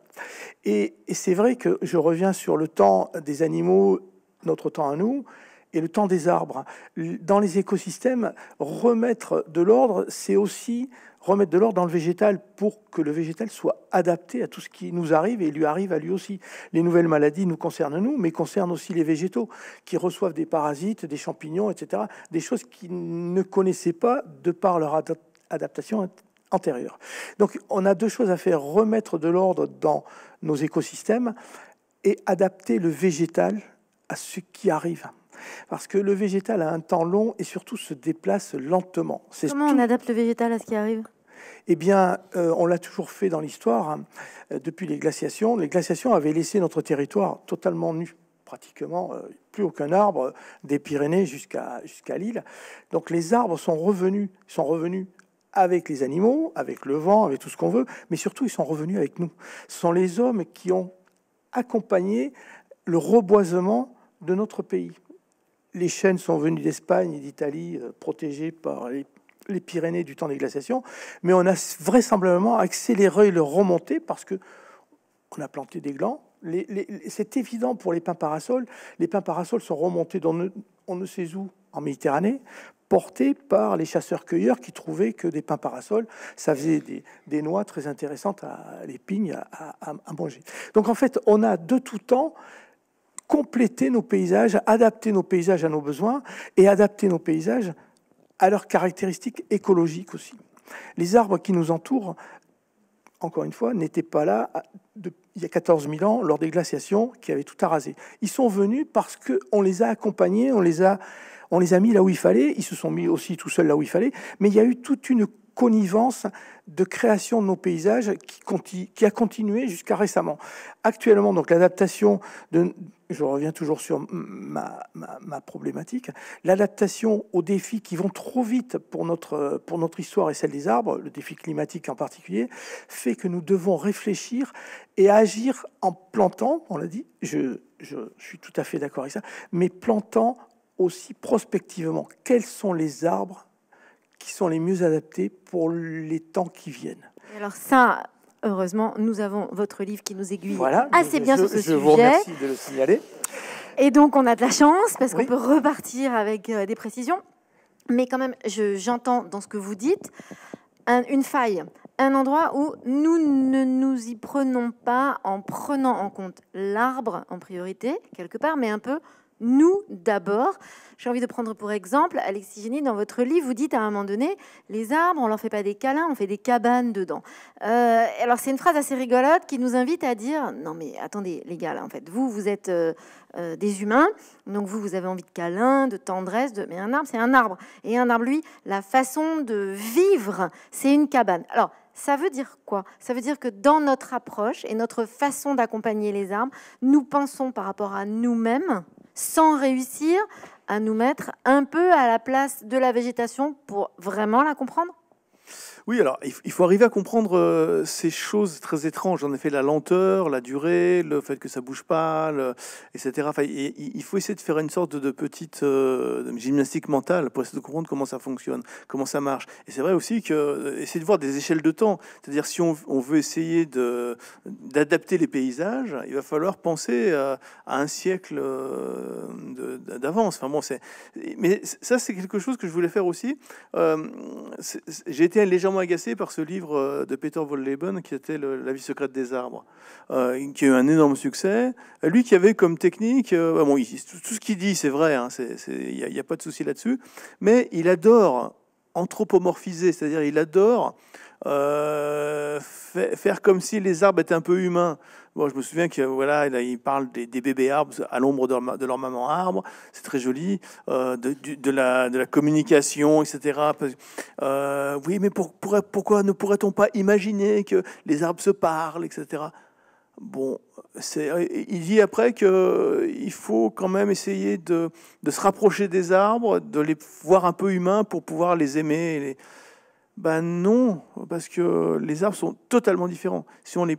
Et, et c'est vrai que je reviens sur le temps des animaux, notre temps à nous, et le temps des arbres. Dans les écosystèmes, remettre de l'ordre, c'est aussi remettre de l'ordre dans le végétal pour que le végétal soit adapté à tout ce qui nous arrive et lui arrive à lui aussi. Les nouvelles maladies nous concernent nous, mais concernent aussi les végétaux qui reçoivent des parasites, des champignons, etc. Des choses qu'ils ne connaissaient pas de par leur adaptation antérieure. Donc on a deux choses à faire, remettre de l'ordre dans nos écosystèmes et adapter le végétal à ce qui arrive parce que le végétal a un temps long et surtout se déplace lentement. Comment on adapte le végétal à ce qui arrive eh bien, euh, on l'a toujours fait dans l'histoire. Hein, euh, depuis les glaciations, les glaciations avaient laissé notre territoire totalement nu, pratiquement euh, plus aucun arbre des Pyrénées jusqu'à jusqu'à Lille. Donc les arbres sont revenus, sont revenus avec les animaux, avec le vent, avec tout ce qu'on veut, mais surtout ils sont revenus avec nous. Ce sont les hommes qui ont accompagné le reboisement de notre pays les chênes sont venus d'Espagne et d'Italie, euh, protégés par les, Pyrénées du temps des glaciations, mais on a vraisemblablement accéléré le remontée parce que on a planté des glands. c'est évident pour les pins parasols. Les pins parasols sont remontés dans on ne sait où en Méditerranée, portés par les chasseurs-cueilleurs qui trouvaient que des pins parasols, ça faisait des, noix très intéressantes à, à, à, manger. Donc en fait, on a de tout temps compléter nos paysages, adapter nos paysages à nos besoins et adapter nos paysages à leurs caractéristiques écologiques aussi. Les arbres qui nous entourent, encore une fois, n'étaient pas là il y a 14 000 ans lors des glaciations qui avaient tout arasé. Ils sont venus parce qu'on les a accompagnés, on les a, on les a mis là où il fallait, ils se sont mis aussi tout seuls là où il fallait, mais il y a eu toute une connivence de création de nos paysages qui, qui a continué jusqu'à récemment. Actuellement, donc l'adaptation de, je reviens toujours sur ma, problématique, l'adaptation aux défis qui vont trop vite pour notre, pour notre histoire et celle des arbres, le défi climatique en particulier, fait que nous devons réfléchir et agir en plantant, on l'a dit, je, je, je suis tout à fait d'accord avec ça, mais plantant aussi prospectivement. Quels sont les arbres qui sont les mieux adaptés pour les temps qui viennent alors ça, Heureusement, nous avons votre livre qui nous aiguille assez bien sur ce sujet. Je vous remercie de le signaler. Et donc, on a de la chance parce qu'on peut repartir avec euh, des précisions. Mais quand même, j'entends dans ce que vous dites une faille, un endroit où nous ne nous y prenons pas en prenant en compte l'arbre en priorité, quelque part, mais un peu nous d'abord. J'ai envie de prendre pour exemple, Alexis Génie, dans votre livre, vous dites à un moment donné, les arbres, on leur fait pas des câlins, on fait des cabanes dedans. Euh, alors c'est une phrase assez rigolote qui nous invite à dire, non mais attendez les gars, en fait, vous, vous êtes euh, euh, des humains, donc vous, vous avez envie de câlins, de tendresse, de... mais un arbre, c'est un arbre. Et un arbre, lui, la façon de vivre, c'est une cabane. Alors, ça veut dire quoi Ça veut dire que dans notre approche et notre façon d'accompagner les arbres, nous pensons par rapport à nous-mêmes, sans réussir à nous mettre un peu à la place de la végétation pour vraiment la comprendre oui, alors il faut arriver à comprendre euh, ces choses très étranges. En effet, la lenteur, la durée, le fait que ça bouge pas, etc. il faut essayer de faire une sorte de, petite euh, gymnastique mentale pour essayer de comprendre comment ça fonctionne, comment ça marche. Et c'est vrai aussi que euh, essayer de voir des échelles de temps. C'est-à-dire si on, veut essayer d'adapter les paysages, il va falloir penser à un siècle d'avance. Enfin bon, c'est. Mais ça, c'est quelque chose que je voulais faire aussi. J'ai été légèrement agacé par ce livre euh, de Peter Volleben qui était La vie secrète des arbres, euh, qui a eu un énorme succès. Lui qui avait comme technique, euh, bon, tout, ce qu'il dit, c'est vrai, hein, il n'y a, pas de souci là-dessus, mais il adore anthropomorphisé, c'est-à-dire il adore euh, faire comme si les arbres étaient un peu humains. Bon, je me souviens que voilà, il parle des, bébés arbres à l'ombre de, leur, maman arbre, c'est très joli, euh, de, la, communication, etc. Euh, oui, mais pourquoi ne pourrait-on pas imaginer que les arbres se parlent, etc. Bon, euh, il dit après qu'il euh, faut quand même essayer de, se rapprocher des arbres, de les voir un peu humains pour pouvoir les aimer. Ben non, parce que les arbres sont totalement différents. Si on les,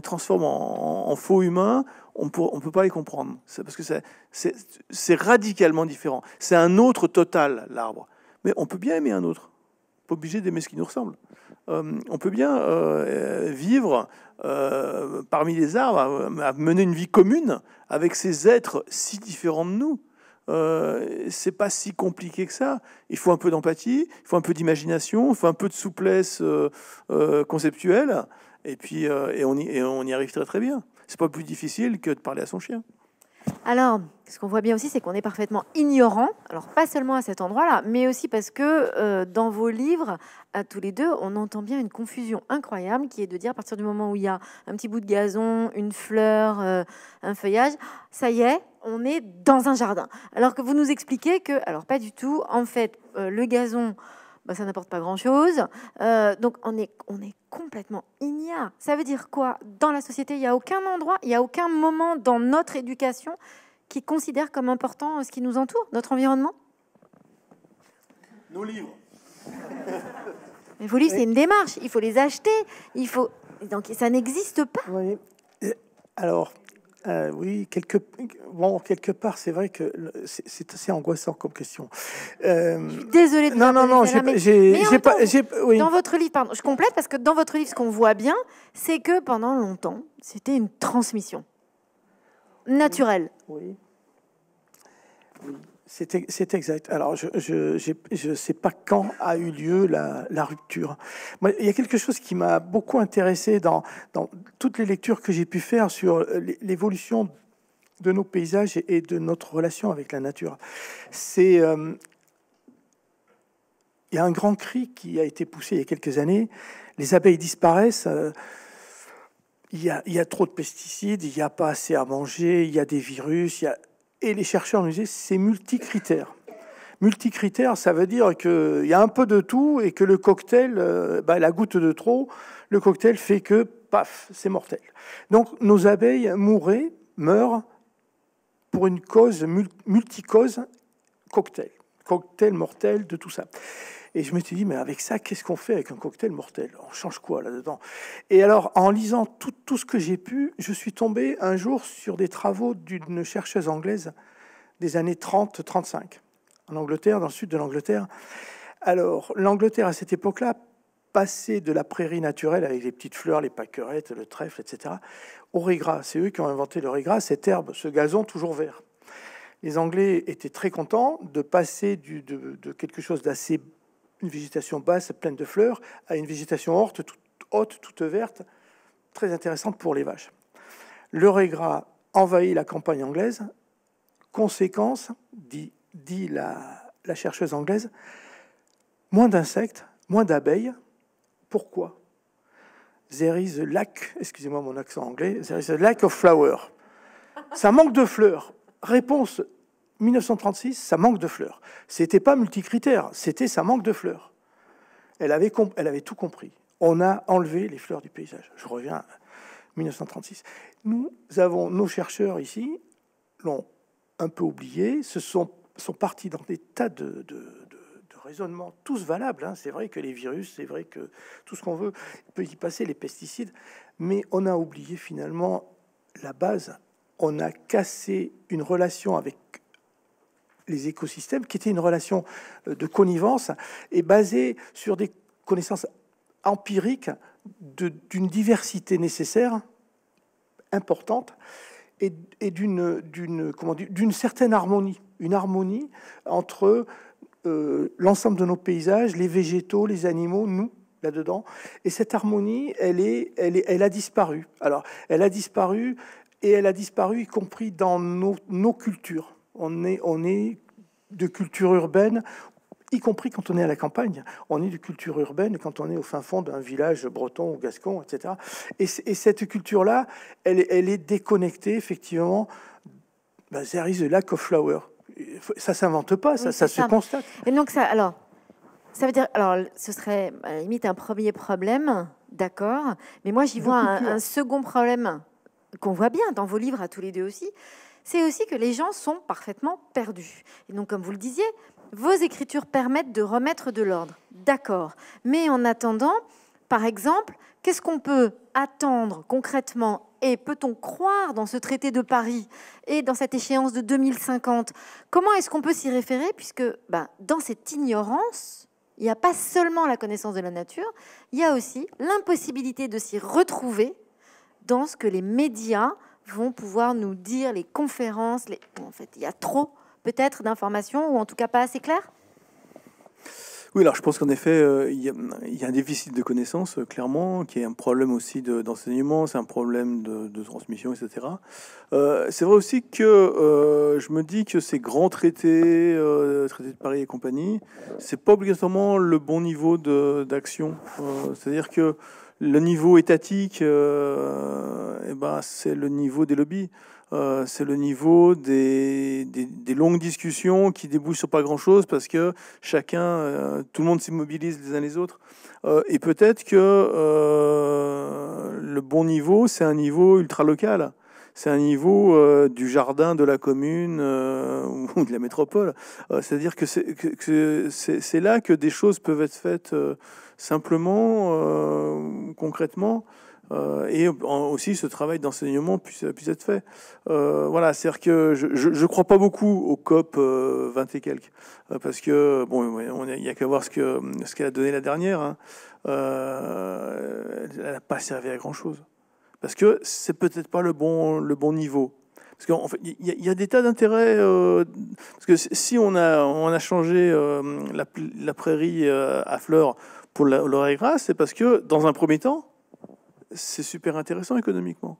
transforme en, faux humains, on ne peut pas les comprendre. Parce que c'est radicalement différent. C'est un autre total, l'arbre. Mais on peut bien aimer un autre. Pas obligé d'aimer ce qui nous ressemble. Euh, on peut bien euh, euh, vivre parmi les arbres, mener une vie commune avec ces êtres si différents de nous. c'est pas si compliqué que ça. Il faut un peu d'empathie, il faut un peu d'imagination, il faut un peu de souplesse conceptuelle, et puis on, y, on y arrive très très bien. C'est pas plus difficile que de parler à son chien. Alors, ce qu'on voit bien aussi, c'est qu'on est parfaitement ignorant, alors pas seulement à cet endroit-là, mais aussi parce que euh, dans vos livres, à tous les deux, on entend bien une confusion incroyable qui est de dire à partir du moment où il y a un petit bout de gazon, une fleur, euh, un feuillage, ça y est, on est dans un jardin. Alors que vous nous expliquez que, alors pas du tout, en fait, euh, le gazon, bah, ça n'apporte pas grand-chose. Euh, donc on est, on est complètement ignare. Ça veut dire quoi Dans la société, il n'y a aucun endroit, il n'y a aucun moment dans notre éducation qui considère comme important euh, ce qui nous entoure, notre environnement Nos livres. Mais vos livres, c'est une démarche. Il faut les acheter. Il faut... Donc ça n'existe pas. Oui. Alors, euh, oui, quelque, bon, quelque part, c'est vrai que c'est assez angoissant comme question. Euh... Désolée. De non, non, non, j'ai pas, Dans votre livre, pardon, je complète parce que dans votre livre, ce qu'on voit bien, c'est que pendant longtemps, c'était une transmission naturelle. Oui. oui. C'est exact. Alors, je ne sais pas quand a eu lieu la, rupture. il y a quelque chose qui m'a beaucoup intéressé dans, dans, toutes les lectures que j'ai pu faire sur l'évolution de nos paysages et de notre relation avec la nature. C'est euh, il y a un grand cri qui a été poussé il y a quelques années. Les abeilles disparaissent. Euh, il, y a, il y, a, trop de pesticides, il n'y a pas assez à manger, il y a des virus, il y a et les chercheurs nous disaient « c'est multicritère. Multicritère, ça veut dire qu'il y a un peu de tout et que le cocktail, euh, bah, la goutte de trop, le cocktail fait que, paf, c'est mortel. Donc nos abeilles mouraient, meurent pour une cause multicose, cocktail, cocktail mortel de tout ça. Et je me suis dit, mais avec ça, qu'est-ce qu'on fait avec un cocktail mortel On change quoi là-dedans Et alors, en lisant tout, tout ce que j'ai pu, je suis tombé un jour sur des travaux d'une chercheuse anglaise des années 30-35, en Angleterre, dans le sud de l'Angleterre. Alors, l'Angleterre à cette époque-là passait de la prairie naturelle avec les petites fleurs, les paquerettes, le trèfle, etc., au régras. C'est eux qui ont inventé le régras, cette herbe, ce gazon toujours vert. Les Anglais étaient très contents de passer du, de, quelque chose d'assez une végétation basse pleine de fleurs à une végétation haute, toute, haute, toute verte, très intéressante pour les vaches. Le régras envahit la campagne anglaise. Conséquence, dit, la, chercheuse anglaise, moins d'insectes, moins d'abeilles. Pourquoi There is lack, excusez-moi mon accent anglais, there lack of flower. Ça manque de fleurs. Réponse 1936, ça manque de fleurs. C'était pas multicritère, c'était ça manque de fleurs. Elle avait, tout compris. On a enlevé les fleurs du paysage. Je reviens à 1936. Nous avons, nos chercheurs ici l'ont un peu oublié, se sont, sont partis dans des tas de, raisonnements, tous valables. Hein. C'est vrai que les virus, c'est vrai que tout ce qu'on veut peut y passer, les pesticides, mais on a oublié finalement la base. On a cassé une relation avec les écosystèmes, qui était une relation euh, de connivence est basée sur des connaissances empiriques d'une diversité nécessaire, importante, et, d'une certaine harmonie, une harmonie entre euh, l'ensemble de nos paysages, les végétaux, les animaux, nous, là-dedans. Et cette harmonie, elle, est, elle, est, elle a disparu. Alors, elle a disparu, et elle a disparu y compris dans nos cultures on est, on est de culture urbaine, y compris quand on est à la campagne. On est de culture urbaine quand on est au fin fond d'un village breton ou gascon, etc. Et, cette culture-là, elle, est déconnectée, effectivement. Ben, there is a of flower. Ça s'invente pas, ça, se constate. Et donc, ça, alors, ça veut dire, alors, ce serait à la limite un premier problème, d'accord, mais moi j'y vois un, second problème qu'on voit bien dans vos livres à tous les deux aussi, c'est aussi que les gens sont parfaitement perdus. Et donc, comme vous le disiez, vos écritures permettent de remettre de l'ordre. D'accord. Mais en attendant, par exemple, qu'est-ce qu'on peut attendre concrètement et peut-on croire dans ce traité de Paris et dans cette échéance de 2050 Comment est-ce qu'on peut s'y référer puisque ben, dans cette ignorance, il n'y a pas seulement la connaissance de la nature, il y a aussi l'impossibilité de s'y retrouver dans ce que les médias vont pouvoir nous dire les conférences. Les... en fait, il y a trop peut-être d'informations, ou en tout cas pas assez claires oui, alors je pense qu'en effet, euh, il y, a un déficit de connaissances, euh, clairement, qui est un problème aussi d'enseignement, c'est un problème de, transmission, etc. Euh, c'est vrai aussi que je me dis que ces grands traités, traités de Paris et compagnie, c'est pas obligatoirement le bon niveau d'action. C'est-à-dire que le niveau étatique, euh, eh ben, c'est le niveau des lobbies. Euh, c'est le niveau des, longues discussions qui débouchent sur pas grand-chose parce que chacun, euh, tout le monde s'immobilise les uns les autres. et peut-être que le bon niveau, c'est un niveau ultra local. C'est un niveau du jardin de la commune ou de la métropole. C'est-à-dire que c'est là que des choses peuvent être faites. Simplement, euh, concrètement, euh, et aussi ce travail d'enseignement puisse, puisse, être fait. Euh, voilà, c'est-à-dire que je ne crois pas beaucoup au COP 20 et quelques, parce que, bon, il n'y a, qu'à voir ce qu'elle ce a donné la dernière. Hein. elle n'a pas servi à grand-chose. Parce que c'est peut-être pas le bon, le bon niveau. Parce qu'en fait, il y, a des tas d'intérêts. parce que si on a, on a changé la, prairie à fleurs pour l'oreille grasse, c'est parce que, dans un premier temps, c'est super intéressant économiquement.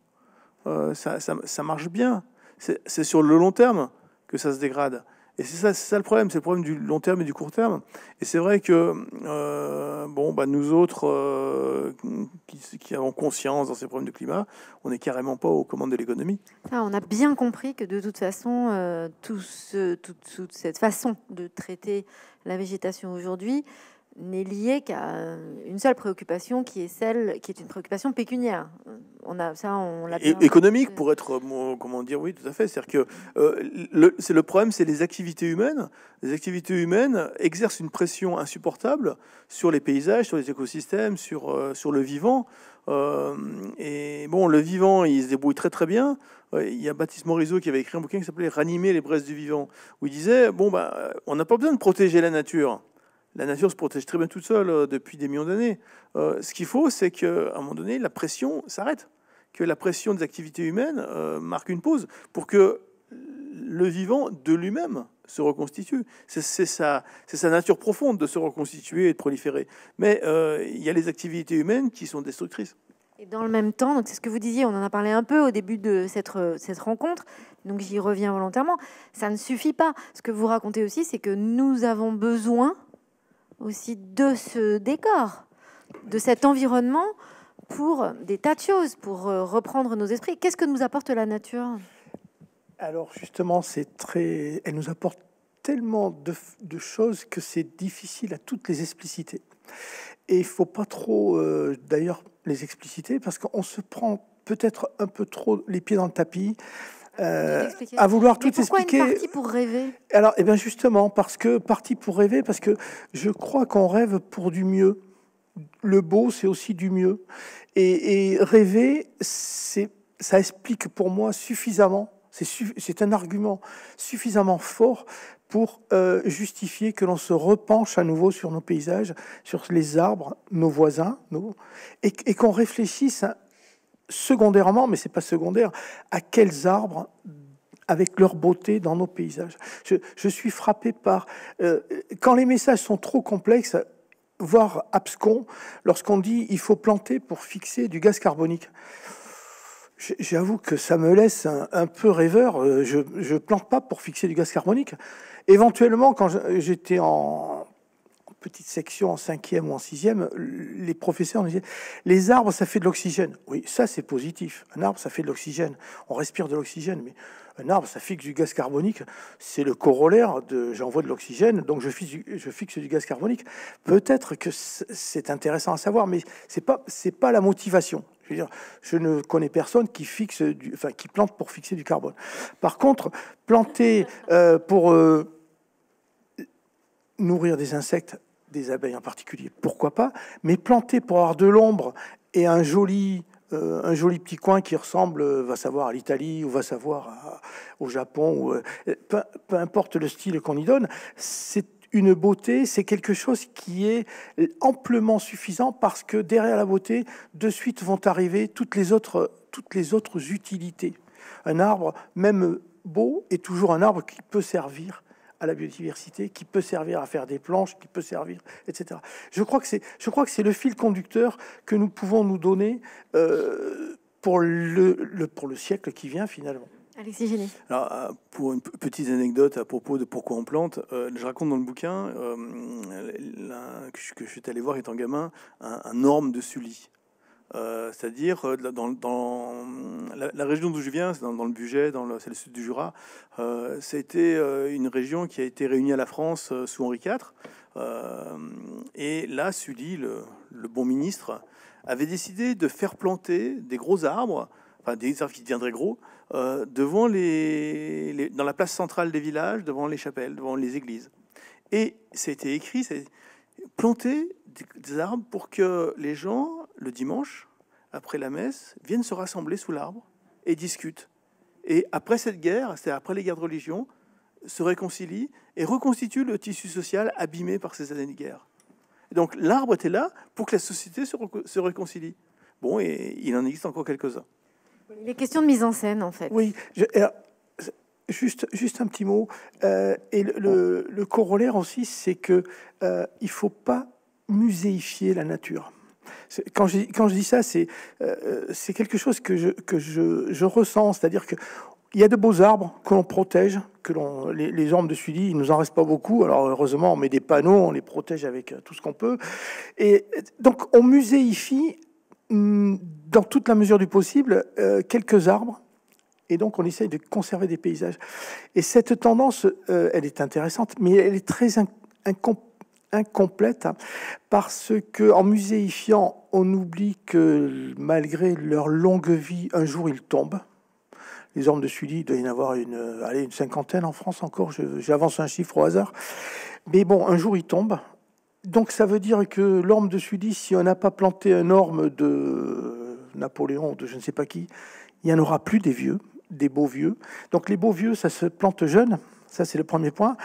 Euh, ça, ça, marche bien. C'est sur le long terme que ça se dégrade. Et c'est ça, ça le problème, c'est le problème du long terme et du court terme. Et c'est vrai que euh, bon, bah, nous autres euh, qui, avons conscience dans ces problèmes de climat, on n'est carrément pas aux commandes de l'économie. on a bien compris que de toute façon, tout toute cette façon de traiter la végétation aujourd'hui n'est lié qu'à une seule préoccupation qui est celle qui est une préoccupation pécuniaire. On a ça, on l'a économique pour être euh, comment dire oui, tout à fait. C'est-à-dire que euh, c'est le problème, c'est les activités humaines. Les activités humaines exercent une pression insupportable sur les paysages, sur les écosystèmes, sur euh, sur le vivant. et bon, le vivant, il se débrouille très très bien. Il y a Baptiste Morisot qui avait écrit un bouquin qui s'appelait Ranimer les braises du vivant, où il disait bon bah on n'a pas besoin de protéger la nature. La nature se protège très bien toute seule euh, depuis des millions d'années. Euh, ce qu'il faut, c'est qu'à un moment donné, la pression s'arrête, que la pression des activités humaines euh, marque une pause pour que le vivant de lui-même se reconstitue. C'est sa, sa, nature profonde de se reconstituer et de proliférer. Mais il y a les activités humaines qui sont destructrices. Et dans le même temps, c'est ce que vous disiez, on en a parlé un peu au début de cette, cette rencontre, donc j'y reviens volontairement, ça ne suffit pas. Ce que vous racontez aussi, c'est que nous avons besoin aussi de ce décor, de cet environnement pour des tas de choses, pour euh, reprendre nos esprits. Qu'est-ce que nous apporte la nature Alors justement, c'est très, elle nous apporte tellement de, choses que c'est difficile à toutes les expliciter. Et il faut pas trop, euh, d'ailleurs, les expliciter parce qu'on se prend peut-être un peu trop les pieds dans le tapis. Euh, à vouloir tout expliquer. pour rêver Alors, et eh bien justement, parce que partie pour rêver, parce que je crois qu'on rêve pour du mieux. Le beau, c'est aussi du mieux. Et, rêver, c'est, ça explique pour moi suffisamment. C'est, c'est un argument suffisamment fort pour euh, justifier que l'on se repenche à nouveau sur nos paysages, sur les arbres, nos voisins, nous, et, et qu'on réfléchisse secondairement, mais c'est pas secondaire, à quels arbres avec leur beauté dans nos paysages. Je, suis frappé par... Euh, quand les messages sont trop complexes, voire abscons, lorsqu'on dit il faut planter pour fixer du gaz carbonique, j'avoue que ça me laisse un, un peu rêveur. Euh, je ne plante pas pour fixer du gaz carbonique. Éventuellement, quand j'étais en, petite section en cinquième ou en sixième, les professeurs nous disaient les arbres, ça fait de l'oxygène. Oui, ça c'est positif. Un arbre, ça fait de l'oxygène. On respire de l'oxygène, mais un arbre, ça fixe du gaz carbonique. C'est le corollaire de j'envoie de l'oxygène, donc je fixe, du, je fixe du gaz carbonique. Peut-être que c'est intéressant à savoir, mais c'est pas c'est pas la motivation. Je, ne connais personne qui plante pour fixer du carbone. Par contre, planter euh, pour euh, nourrir des insectes, des abeilles en particulier, pourquoi pas, mais planter pour avoir de l'ombre et un joli, euh, un joli petit coin qui ressemble, euh, va savoir, à l'Italie ou va savoir au Japon, ou, euh, peu, peu, importe le style qu'on y donne, c'est une beauté, c'est quelque chose qui est amplement suffisant parce que derrière la beauté, de suite vont arriver toutes les autres, toutes les autres utilités. Un arbre, même beau, est toujours un arbre qui peut servir à la biodiversité, qui peut servir à faire des planches, qui peut servir, etc. Je crois que c'est, je crois que c'est le fil conducteur que nous pouvons nous donner euh, pour le, pour le siècle qui vient finalement. Alexis euh, pour une petite anecdote à propos de pourquoi on plante, euh, je raconte dans le bouquin que, je, suis allé voir étant gamin un, un orme de Sully. Euh, c'est-à-dire euh, dans, la, région d'où je viens, c'est dans, le Buget, dans le, le sud du Jura. Euh, c'était une région qui a été réunie à la France sous Henri IV. et là, Sully, le, le, bon ministre, avait décidé de faire planter des gros arbres, enfin des arbres qui deviendraient gros, devant les, dans la place centrale des villages, devant les chapelles, devant les églises. Et c'était écrit, c'est planter des arbres pour que les gens le dimanche, après la messe, viennent se rassembler sous l'arbre et discutent. Et après cette guerre, c'est après les guerres de religion, se réconcilient et reconstituent le tissu social abîmé par ces années de guerre. Donc l'arbre était là pour que la société se, réconcilie. Bon, et il en existe encore quelques-uns. les questions de mise en scène, en fait. Oui, euh, juste, un petit mot. Euh, et le, corollaire aussi, c'est que euh, il faut pas muséifier la nature. Quand je, quand je dis ça, c'est euh, quelque chose que je, je, ressens, c'est-à-dire qu'il y a de beaux arbres que l'on protège, que les, les, arbres de Sully, il nous en reste pas beaucoup. Alors heureusement, on met des panneaux, on les protège avec euh, tout ce qu'on peut. Et donc on muséifie hum, dans toute la mesure du possible euh, quelques arbres. Et donc on essaye de conserver des paysages. Et cette tendance, elle est intéressante, mais elle est très incomplète incomplète parce que en muséifiant, on oublie que malgré leur longue vie, un jour ils tombent. Les ormes de Sully, il doit y en avoir une, allez, une cinquantaine en France encore, j'avance un chiffre au hasard. Mais bon, un jour ils tombent. Donc ça veut dire que l'orme de Sully, si on n'a pas planté un orme de Napoléon, de je ne sais pas qui, il n'y en aura plus des vieux, des beaux vieux. Donc les beaux vieux, ça se plante jeune. Ça, c'est le premier point.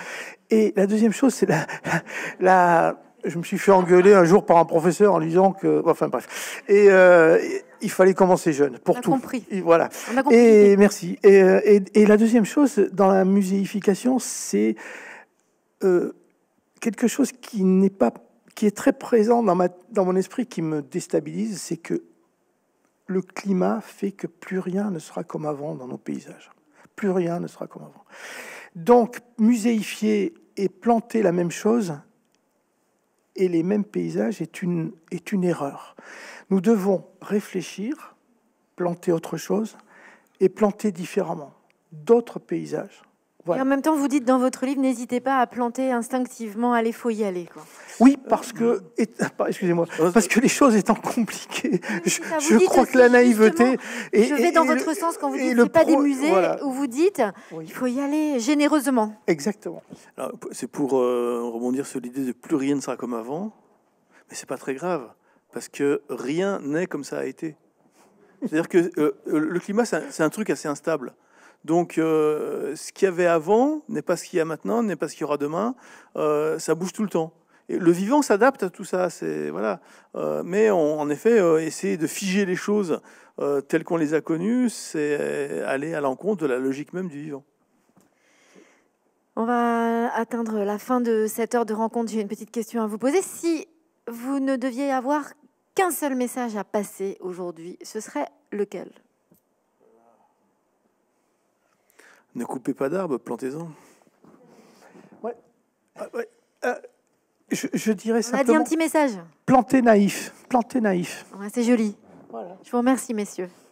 Et la deuxième chose, c'est la, Je me suis fait engueuler un jour par un professeur en lui disant que... Enfin bref. Et euh, il fallait commencer jeune, pour On tout. A compris. voilà. On a compris. Et merci. Euh, et, la deuxième chose, dans la muséification, c'est euh, quelque chose qui n'est pas... qui est très présent dans, ma, dans mon esprit, qui me déstabilise, c'est que le climat fait que plus rien ne sera comme avant dans nos paysages. Plus rien ne sera comme avant. Donc, muséifier et planter la même chose et les mêmes paysages est une, erreur. Nous devons réfléchir, planter autre chose et planter différemment, d'autres paysages et en même temps, vous dites dans votre livre, n'hésitez pas à planter instinctivement, allez, faut y aller. Quoi. Oui, parce que, euh, ah, excusez-moi, euh, parce que les choses étant compliquées, je, crois que la naïveté. Et, je vais dans votre sens quand vous dites, le pas des musées où vous dites, il faut y aller généreusement. Exactement. C'est pour euh, rebondir sur l'idée de plus rien ne sera comme avant, mais c'est pas très grave, parce que rien n'est comme ça a été. C'est-à-dire que le climat, c'est un truc assez instable. Donc, euh, ce qu'il y avait avant n'est pas ce qu'il y a maintenant, n'est pas ce qu'il y aura demain. Euh, ça bouge tout le temps. Et le vivant s'adapte à tout ça. C'est voilà. Euh, mais en effet, essayer de figer les choses telles qu'on les a connues, c'est aller à l'encontre de la logique même du vivant. On va atteindre la fin de cette heure de rencontre. J'ai une petite question à vous poser. Si vous ne deviez avoir qu'un seul message à passer aujourd'hui, ce serait lequel Ne coupez pas d'arbres, plantez-en. Ah, euh, je, je, dirais On a dit un petit message. Plantez naïf. Plantez naïf. C'est joli. Je vous remercie, messieurs.